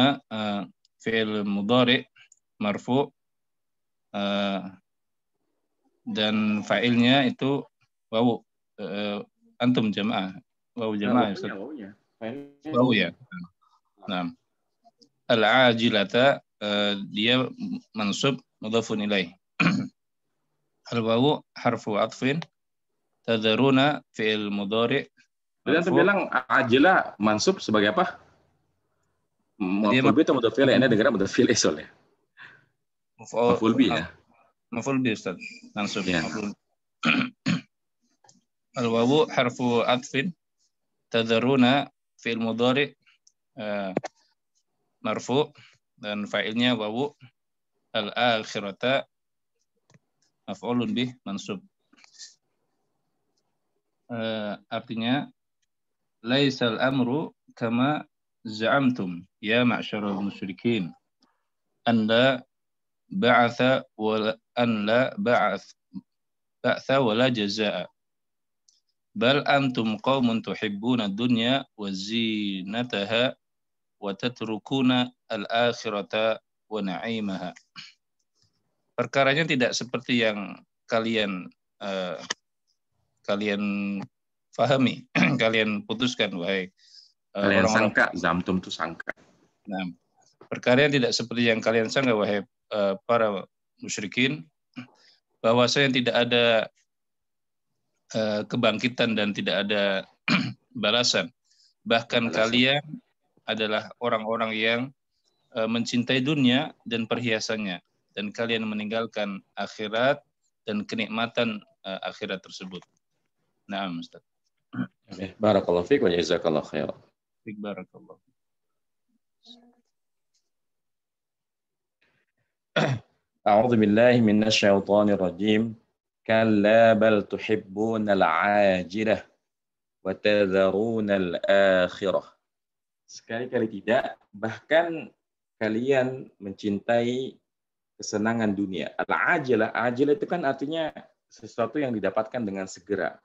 فعل مضارع marfu uh, dan fa'ilnya itu wawu uh, antum jamaah wawu ya, jamaah nah, wawunya, wawunya. wawu ya nah al ajilata uh, eh, dia mansub mudhafun ilaih al wawu harfu atfin tadaruna fi'il mudhari jadi antum bilang ajilah mansub sebagai apa? Maful itu mudhaf file, ini dengar mudhaf file soalnya. Maf'ul bi ya. Maf'ul Ustaz. Langsung ya. Al wawu harfu adfin tadaruna fi'il mudhari eh, marfu dan fa'ilnya wawu al akhirata maf'ulun bih mansub. Uh, artinya laisal amru kama za'amtum ya ma'syaral musyrikin. Anda ba'atha wa an la ba'ath ba'atha wa la jaza'a bal antum qaumun tuhibbuna dunya wa zinataha wa tatrukuna al-akhirata wa na'imaha perkaranya tidak seperti yang kalian uh, kalian fahami kalian putuskan wahai uh, kalian orang -orang. sangka zamtum itu sangka nah perkara yang tidak seperti yang kalian sangka wahai Eh, para musyrikin bahwa saya tidak ada eh, kebangkitan dan tidak ada balasan. Bahkan balasan. kalian adalah orang-orang yang eh, mencintai dunia dan perhiasannya dan kalian meninggalkan akhirat dan kenikmatan akhirat tersebut. Nah, Ustaz. Barakallahu fiik wa jazakallahu khairan. Barakallahu. أعوذ بالله من الشيطان الرجيم كلا بل تحبون العاجلة وتذرون الآخرة Sekali-kali tidak, bahkan kalian mencintai kesenangan dunia. Al-ajilah, ajilah itu kan artinya sesuatu yang didapatkan dengan segera.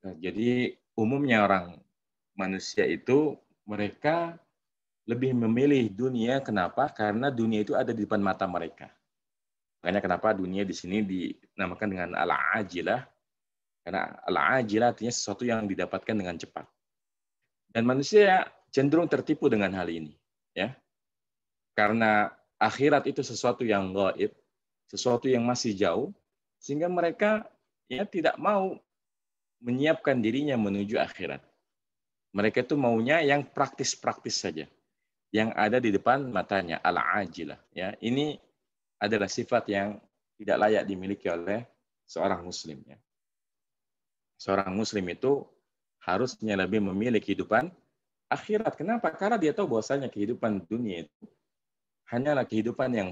Nah, jadi umumnya orang manusia itu mereka lebih memilih dunia. Kenapa? Karena dunia itu ada di depan mata mereka. Makanya kenapa dunia di sini dinamakan dengan ala ajilah Karena ala ajilah artinya sesuatu yang didapatkan dengan cepat. Dan manusia cenderung tertipu dengan hal ini. ya Karena akhirat itu sesuatu yang gaib, sesuatu yang masih jauh, sehingga mereka ya tidak mau menyiapkan dirinya menuju akhirat. Mereka itu maunya yang praktis-praktis saja yang ada di depan matanya al-ajilah ya ini adalah sifat yang tidak layak dimiliki oleh seorang muslim ya. Seorang muslim itu harusnya lebih memiliki kehidupan akhirat. Kenapa? Karena dia tahu bahwasanya kehidupan dunia itu hanyalah kehidupan yang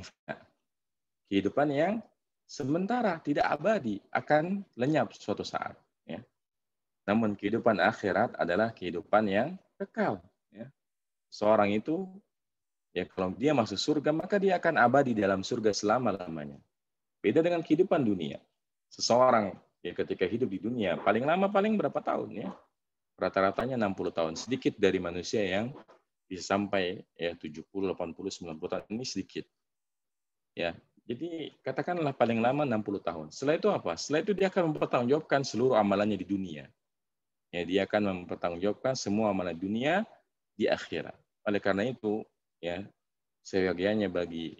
Kehidupan yang sementara, tidak abadi, akan lenyap suatu saat. Ya. Namun kehidupan akhirat adalah kehidupan yang kekal. Ya seorang itu ya kalau dia masuk surga maka dia akan abadi dalam surga selama-lamanya. Beda dengan kehidupan dunia. Seseorang ya ketika hidup di dunia paling lama paling berapa tahun ya? Rata-ratanya 60 tahun. Sedikit dari manusia yang bisa sampai ya 70, 80, 90 tahun ini sedikit. Ya, jadi katakanlah paling lama 60 tahun. Setelah itu apa? Setelah itu dia akan mempertanggungjawabkan seluruh amalannya di dunia. Ya, dia akan mempertanggungjawabkan semua amalan dunia di akhirat. Oleh karena itu, ya seyogianya bagi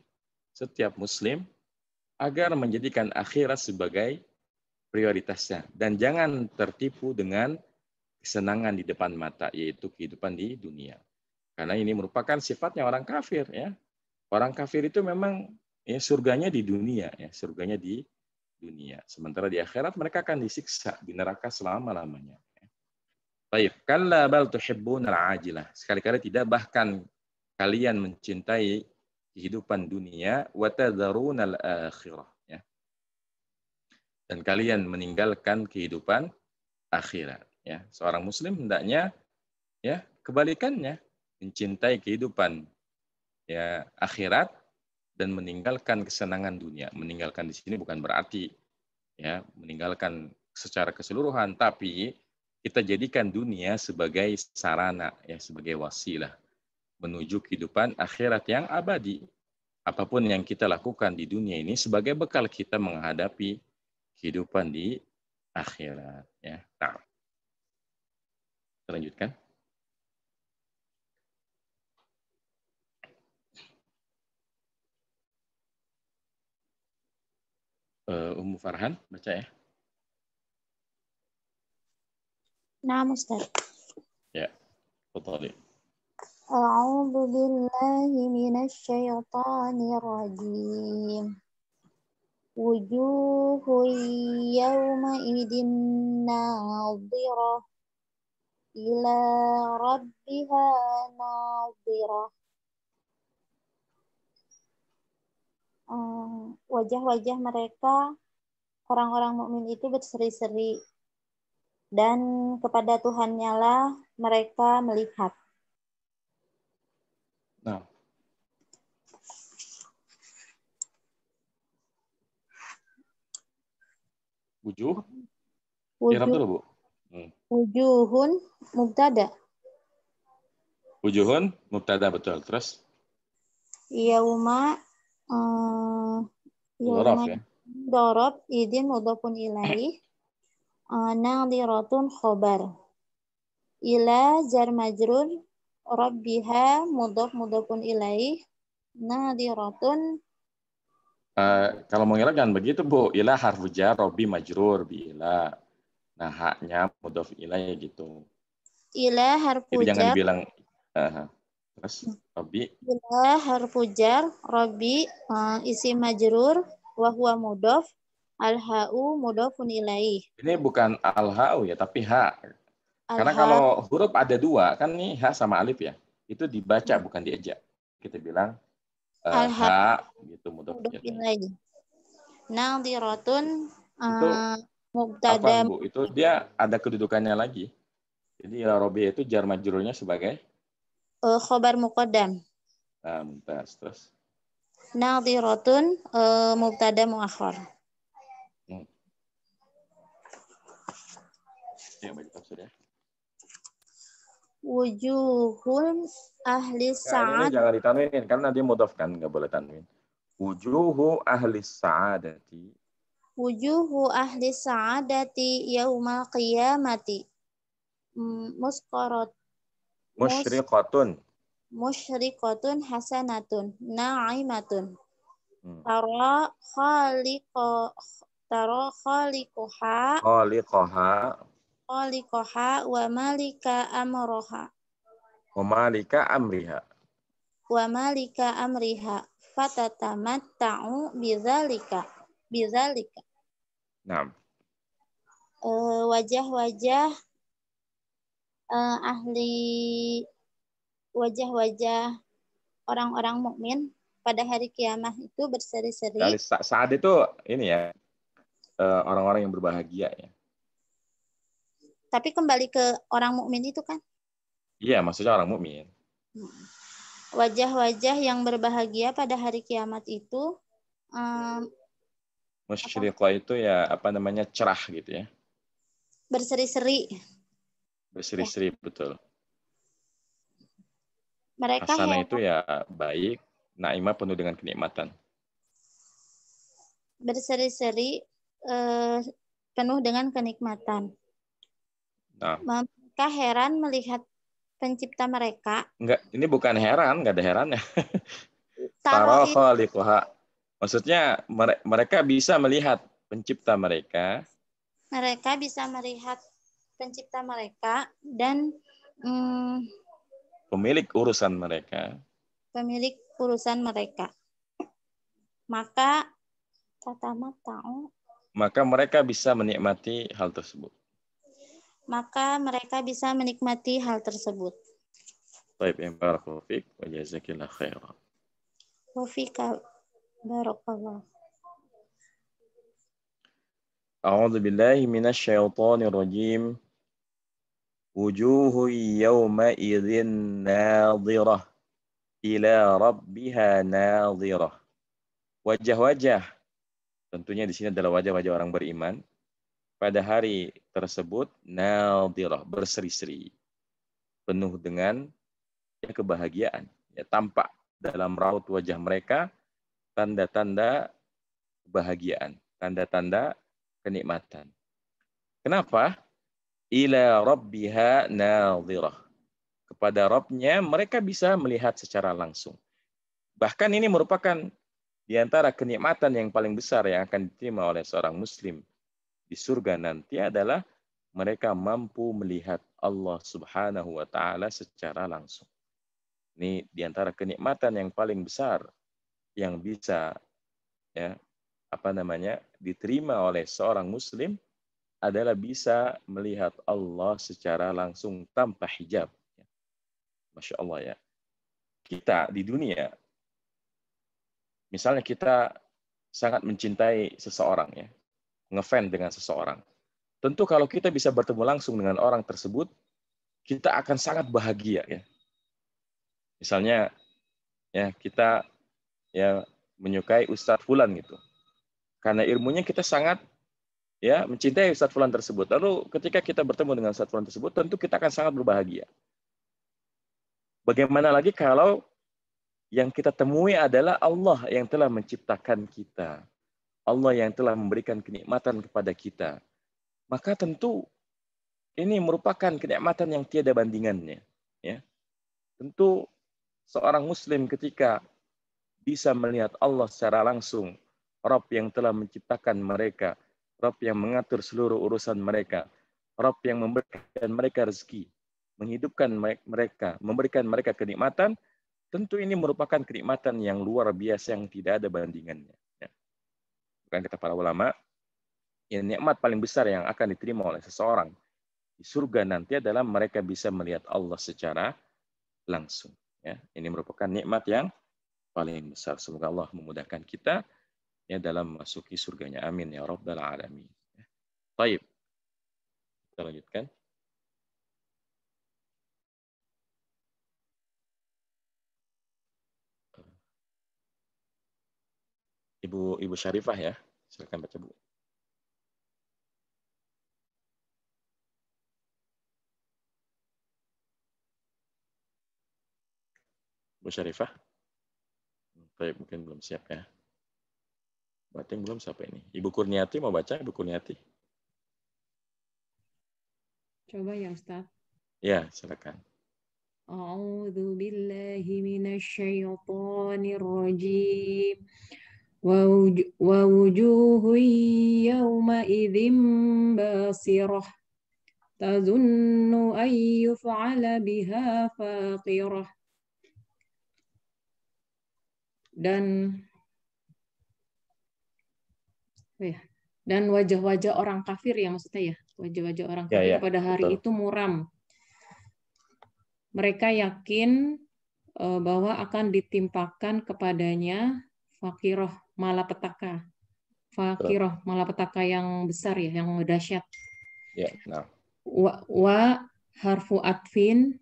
setiap muslim agar menjadikan akhirat sebagai prioritasnya dan jangan tertipu dengan kesenangan di depan mata yaitu kehidupan di dunia. Karena ini merupakan sifatnya orang kafir ya. Orang kafir itu memang ya surganya di dunia ya, surganya di dunia. Sementara di akhirat mereka akan disiksa di neraka selama-lamanya. Baik, kala bal al ajilah. Sekali-kali tidak bahkan kalian mencintai kehidupan dunia wa tadharunal akhirah ya. Dan kalian meninggalkan kehidupan akhirat ya. Seorang muslim hendaknya ya kebalikannya mencintai kehidupan ya akhirat dan meninggalkan kesenangan dunia. Meninggalkan di sini bukan berarti ya meninggalkan secara keseluruhan, tapi kita jadikan dunia sebagai sarana ya sebagai wasilah menuju kehidupan akhirat yang abadi. Apapun yang kita lakukan di dunia ini sebagai bekal kita menghadapi kehidupan di akhirat ya. Nah. Lanjutkan. Uh, eh, Ummu Farhan baca ya. نعم أستاذ يا تفضلي أعوذ بالله من الشيطان الرجيم وجوه يومئذ ناظرة إلى ربها ناظرة Wajah-wajah mereka, orang-orang mukmin itu berseri-seri dan kepada Tuhannya lah mereka melihat. Nah. Wujuh? Ya, Wujuh. Bu. Hmm. Wujuhun mubtada. Wujuhun mubtada betul. Terus? Yauma um, eh, Dorob ya. Dorob idin pun ilaih nadiratun khobar. Ila jar majrur rabbiha mudhof mudhofun ilaih nadiratun uh, kalau mau ngira jangan begitu Bu. Ila harfu jar robbi majrur bi ila. Nah, haknya mudhof ilaih gitu. Ila harfu jar. jangan bilang uh, eh, terus robbi. Ila harfu jar rabbi uh, isi majrur wa huwa Al-ha'u mudofun ilaih. Ini bukan al-ha'u ya, tapi ha. Al Karena kalau huruf ada dua, kan nih ha sama alif ya. Itu dibaca, hmm. bukan diajak. Kita bilang uh, eh, al ha, gitu mudofun ya. ilaih. Nadiratun itu uh, Itu dia ada kedudukannya lagi. Jadi ya Robi itu jar majrurnya sebagai uh, khobar mukodam. Nah, dirotun Terus. Nadiratun uh, mubtada Ya, baik Wujuhun ahli nah, sa'ad. Nah, jangan ditanwinin karena dia mudaf kan, nggak boleh tanwin. Wujuhu ahli sa'adati. Wujuhu ahli sa'adati yaumal qiyamati. Musqarat. Musyriqatun. Musyriqatun hasanatun na'imatun. Hmm. Tara khaliqo taro khaliquha khaliquha kholikoha wa malika amroha. Wa malika amriha. Wa malika amriha. ta'u bizalika. Bizalika. Naam. Eh, wajah-wajah uh, ahli wajah-wajah orang-orang mukmin pada hari kiamat itu berseri-seri. Saat itu ini ya eh, orang-orang yang berbahagia ya. Tapi kembali ke orang mukmin itu kan? Iya, maksudnya orang mukmin. Hmm. Wajah-wajah yang berbahagia pada hari kiamat itu um, Musyriqah itu ya apa namanya cerah gitu ya. Berseri-seri. Berseri-seri ya. betul. Mereka Hasana itu ya baik, naima penuh dengan kenikmatan. Berseri-seri eh, penuh dengan kenikmatan. Ah. Maka heran melihat pencipta mereka. Enggak, ini bukan heran, enggak ada herannya. Taroho gitu. likuha. Maksudnya mereka bisa melihat pencipta mereka. Mereka bisa melihat pencipta mereka dan hmm, pemilik urusan mereka. Pemilik urusan mereka. Maka tatama tahu. Maka mereka bisa menikmati hal tersebut maka mereka bisa menikmati hal tersebut. Baik, yang barakallahu fiik wa jazakillah khairan. Wa fika barakallah. أعوذ بالله من الشيطان الرجيم وجوه يومئذ ناظرة إلى ربها ناظرة wajah-wajah tentunya di sini adalah wajah-wajah orang beriman pada hari tersebut nadirah berseri-seri penuh dengan ya, kebahagiaan ya tampak dalam raut wajah mereka tanda-tanda kebahagiaan tanda-tanda kenikmatan kenapa ila rabbiha nadirah kepada Robnya mereka bisa melihat secara langsung bahkan ini merupakan di antara kenikmatan yang paling besar yang akan diterima oleh seorang muslim di surga nanti adalah mereka mampu melihat Allah Subhanahu wa taala secara langsung. Ini di antara kenikmatan yang paling besar yang bisa ya apa namanya diterima oleh seorang muslim adalah bisa melihat Allah secara langsung tanpa hijab. Masya Allah ya. Kita di dunia, misalnya kita sangat mencintai seseorang ya, ngefan dengan seseorang. Tentu kalau kita bisa bertemu langsung dengan orang tersebut, kita akan sangat bahagia ya. Misalnya ya kita ya menyukai Ustadz Fulan gitu. Karena ilmunya kita sangat ya mencintai Ustadz Fulan tersebut. Lalu ketika kita bertemu dengan Ustadz Fulan tersebut, tentu kita akan sangat berbahagia. Bagaimana lagi kalau yang kita temui adalah Allah yang telah menciptakan kita. Allah yang telah memberikan kenikmatan kepada kita, maka tentu ini merupakan kenikmatan yang tiada bandingannya. Ya. Tentu seorang Muslim ketika bisa melihat Allah secara langsung, Rob yang telah menciptakan mereka, Rob yang mengatur seluruh urusan mereka, Rob yang memberikan mereka rezeki, menghidupkan mereka, memberikan mereka kenikmatan, tentu ini merupakan kenikmatan yang luar biasa yang tidak ada bandingannya bukan kata para ulama, yang nikmat paling besar yang akan diterima oleh seseorang di surga nanti adalah mereka bisa melihat Allah secara langsung. Ya, ini merupakan nikmat yang paling besar. Semoga Allah memudahkan kita ya dalam memasuki surganya. Amin ya rabbal alamin. Baik. Kita lanjutkan. Ibu Ibu Syarifah ya. Silakan baca Bu. Ibu Syarifah? Baik, mungkin belum siap ya. Berarti belum siapa ini? Ibu Kurniati mau baca, Ibu Kurniati? Coba ya Ustaz. Ya, silakan. A'udzu billahi minasy syaithanir rajim. ووجوه يومئذ باسرة تظن أن يفعل بها فاقرة dan ya, dan wajah-wajah orang kafir ya maksudnya ya wajah-wajah orang ya, kafir ya, ya, pada hari betul. itu muram mereka yakin eh, bahwa akan ditimpakan kepadanya fakiroh malapetaka fakiroh malapetaka yang besar ya yang dahsyat ya nah wa, wa harfu atfin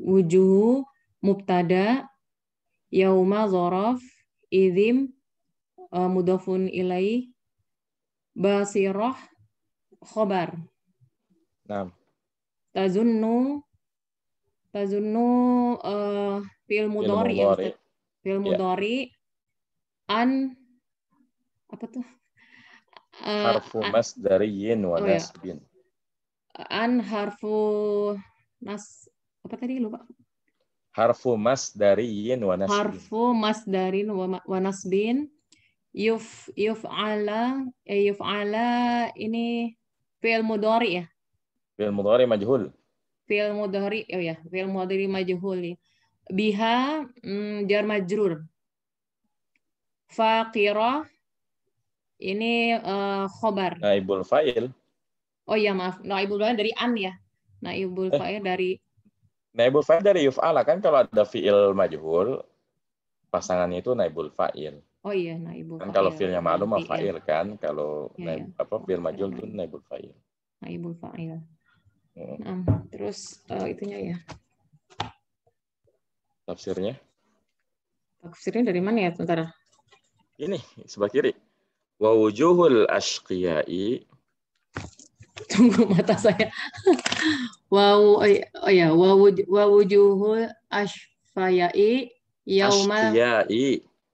wujuh mubtada yauma zorof idim eh, mudofun ilai basiroh khobar nah tazunnu tazunnu uh, fil mudori fil mudori an apa tuh? Uh, eh, harfu mas dari yin wa oh, nasbin. Iya. Ya. An harfu nas apa tadi lupa? Harfu mas dari yin wa nasbin. Harfu mas dari wa nasbin. Yuf yuf'ala eh, yuf'ala ini fi'il mudhari ya? Fi'il mudhari majhul. Fi'il mudhari oh ya, fi'il mudhari majhul. Ya. Biha mm, jar majrur. Faqirah ini uh, khobar. Naibul fa'il. Oh iya maaf, naibul fa'il dari an ya. Naibul eh. fa'il dari Naibul fa'il dari yuf'ala kan kalau ada fi'il majhul pasangannya itu naibul fa'il. Oh iya naibul kan kalau fi'ilnya malu, ma iya, iya. fa'il kan kalau ya, naib, ya. apa fi'il majhul itu naibul fa'il. Naibul fa'il. Hmm. Nah, terus uh, itunya ya. Tafsirnya? Tafsirnya dari mana ya, sebentar. Ini sebelah kiri. Wa wujuhul asqiyai Tunggu mata saya. Wa oh ya, wa wujuhul asfayai yauma asqiyai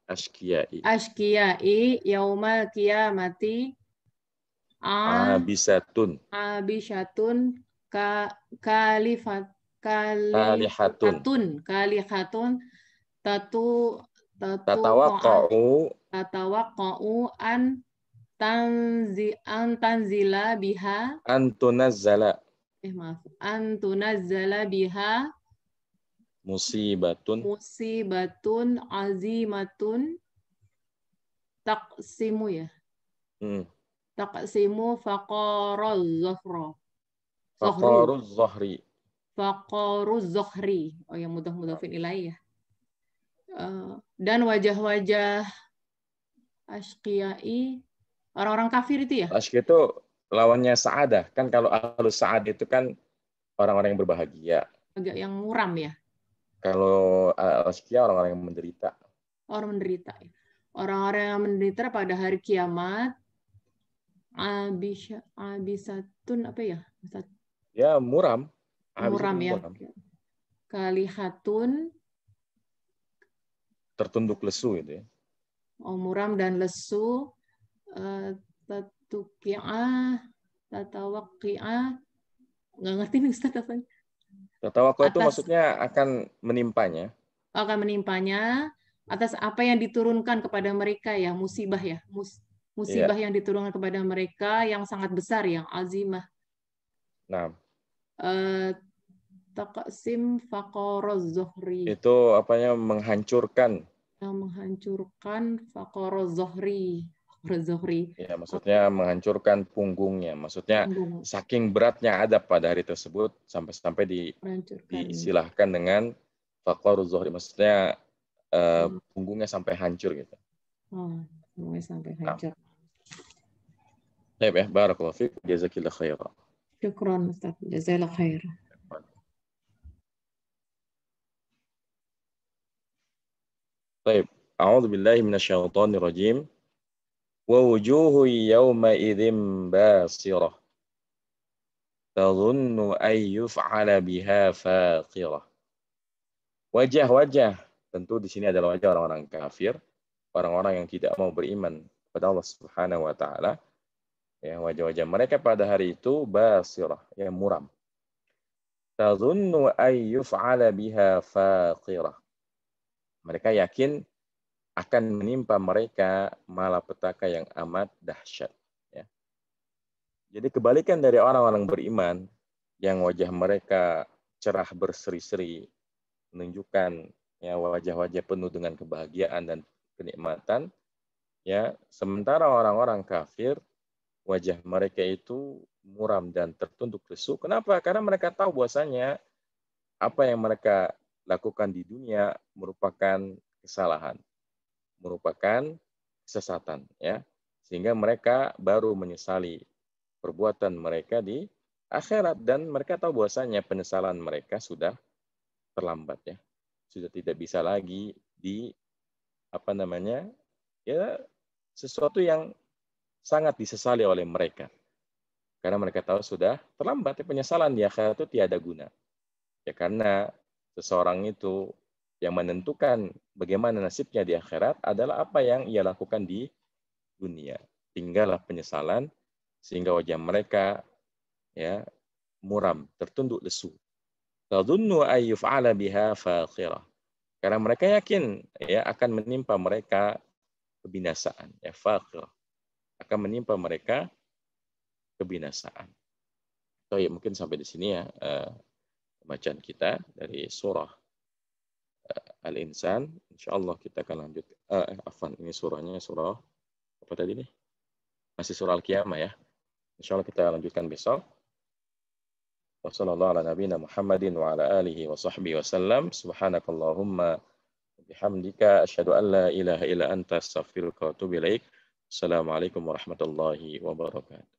asqiyai asqiyai yauma kiamati abisatun abisatun ka kalifat kalihatun kalihatun tatu tatu tatawakau atawaqqa'u an tanzi an tanzila biha an tunazzala eh maaf an tunazzala biha musibatun musibatun azimatun taqsimu ya hmm. taqsimu faqarul zahra faqarul zahri faqarul zahri oh yang mudah mudafin ilaih ya uh, dan wajah-wajah Ashqiyai orang-orang kafir itu ya? Ashqi itu lawannya saadah. Kan kalau alus saad itu kan orang-orang yang berbahagia. Agak yang muram ya? Kalau eh, ashqia orang-orang yang menderita. Orang menderita. Ya? Orang-orang yang menderita pada hari kiamat. Abisha, abisatun apa ya? Ya, muram. Abis muram ya. Muram. Kalihatun tertunduk lesu itu ya. Oh, muram dan lesu eh, tatuqia tatawaqia nggak ngerti nih Ustaz apa Tatawakkul itu maksudnya akan menimpanya. Akan menimpanya atas apa yang diturunkan kepada mereka ya, musibah ya. Mus, musibah yeah. yang diturunkan kepada mereka yang sangat besar yang azimah. Nah. Uh, Taqsim faqoroz Itu apanya menghancurkan yang eh, menghancurkan fakor zohri. Zohri. Ya, maksudnya menghancurkan punggungnya. Maksudnya Punggung. saking beratnya ada pada hari tersebut sampai-sampai di, disilahkan dengan fakor zohri. Maksudnya uh, punggungnya sampai hancur gitu. Oh, punggungnya sampai nah. hancur. Nah. Baik ya, barakallahu fiik. Jazakillah khairan. Syukran Ustaz. Jazakallah Baik. A'udzu billahi minasyaitonir rajim. Wa wujuhu yawma idzin basirah. Tadhunnu ay yuf'ala biha faqirah. Wajah-wajah tentu di sini adalah wajah orang-orang kafir, orang-orang yang tidak mau beriman kepada Allah Subhanahu wa taala. Ya, wajah-wajah mereka pada hari itu basirah, ya muram. Tadhunnu ay yuf'ala biha faqirah mereka yakin akan menimpa mereka malapetaka yang amat dahsyat. Ya. Jadi kebalikan dari orang-orang beriman yang wajah mereka cerah berseri-seri, menunjukkan ya wajah-wajah penuh dengan kebahagiaan dan kenikmatan. Ya, sementara orang-orang kafir wajah mereka itu muram dan tertunduk lesu. Kenapa? Karena mereka tahu bahwasanya apa yang mereka lakukan di dunia merupakan kesalahan, merupakan sesatan, ya. Sehingga mereka baru menyesali perbuatan mereka di akhirat dan mereka tahu bahwasanya penyesalan mereka sudah terlambat ya. Sudah tidak bisa lagi di apa namanya? ya sesuatu yang sangat disesali oleh mereka. Karena mereka tahu sudah terlambat ya penyesalan di akhirat itu tiada guna. Ya karena seseorang itu yang menentukan bagaimana nasibnya di akhirat adalah apa yang ia lakukan di dunia. Tinggallah penyesalan sehingga wajah mereka ya muram, tertunduk lesu. Tadunnu ayyuf'ala biha fakhirah. Karena mereka yakin ya akan menimpa mereka kebinasaan, ya fakhirah. Akan menimpa mereka kebinasaan. Oh ya mungkin sampai di sini ya eh, bacaan kita dari surah eh, Al-Insan. insyaallah kita akan lanjut. Eh, afan, ini surahnya surah apa tadi nih? Masih surah Al-Qiyamah ya. insyaallah kita lanjutkan besok. Wassalamualaikum warahmatullahi wabarakatuh.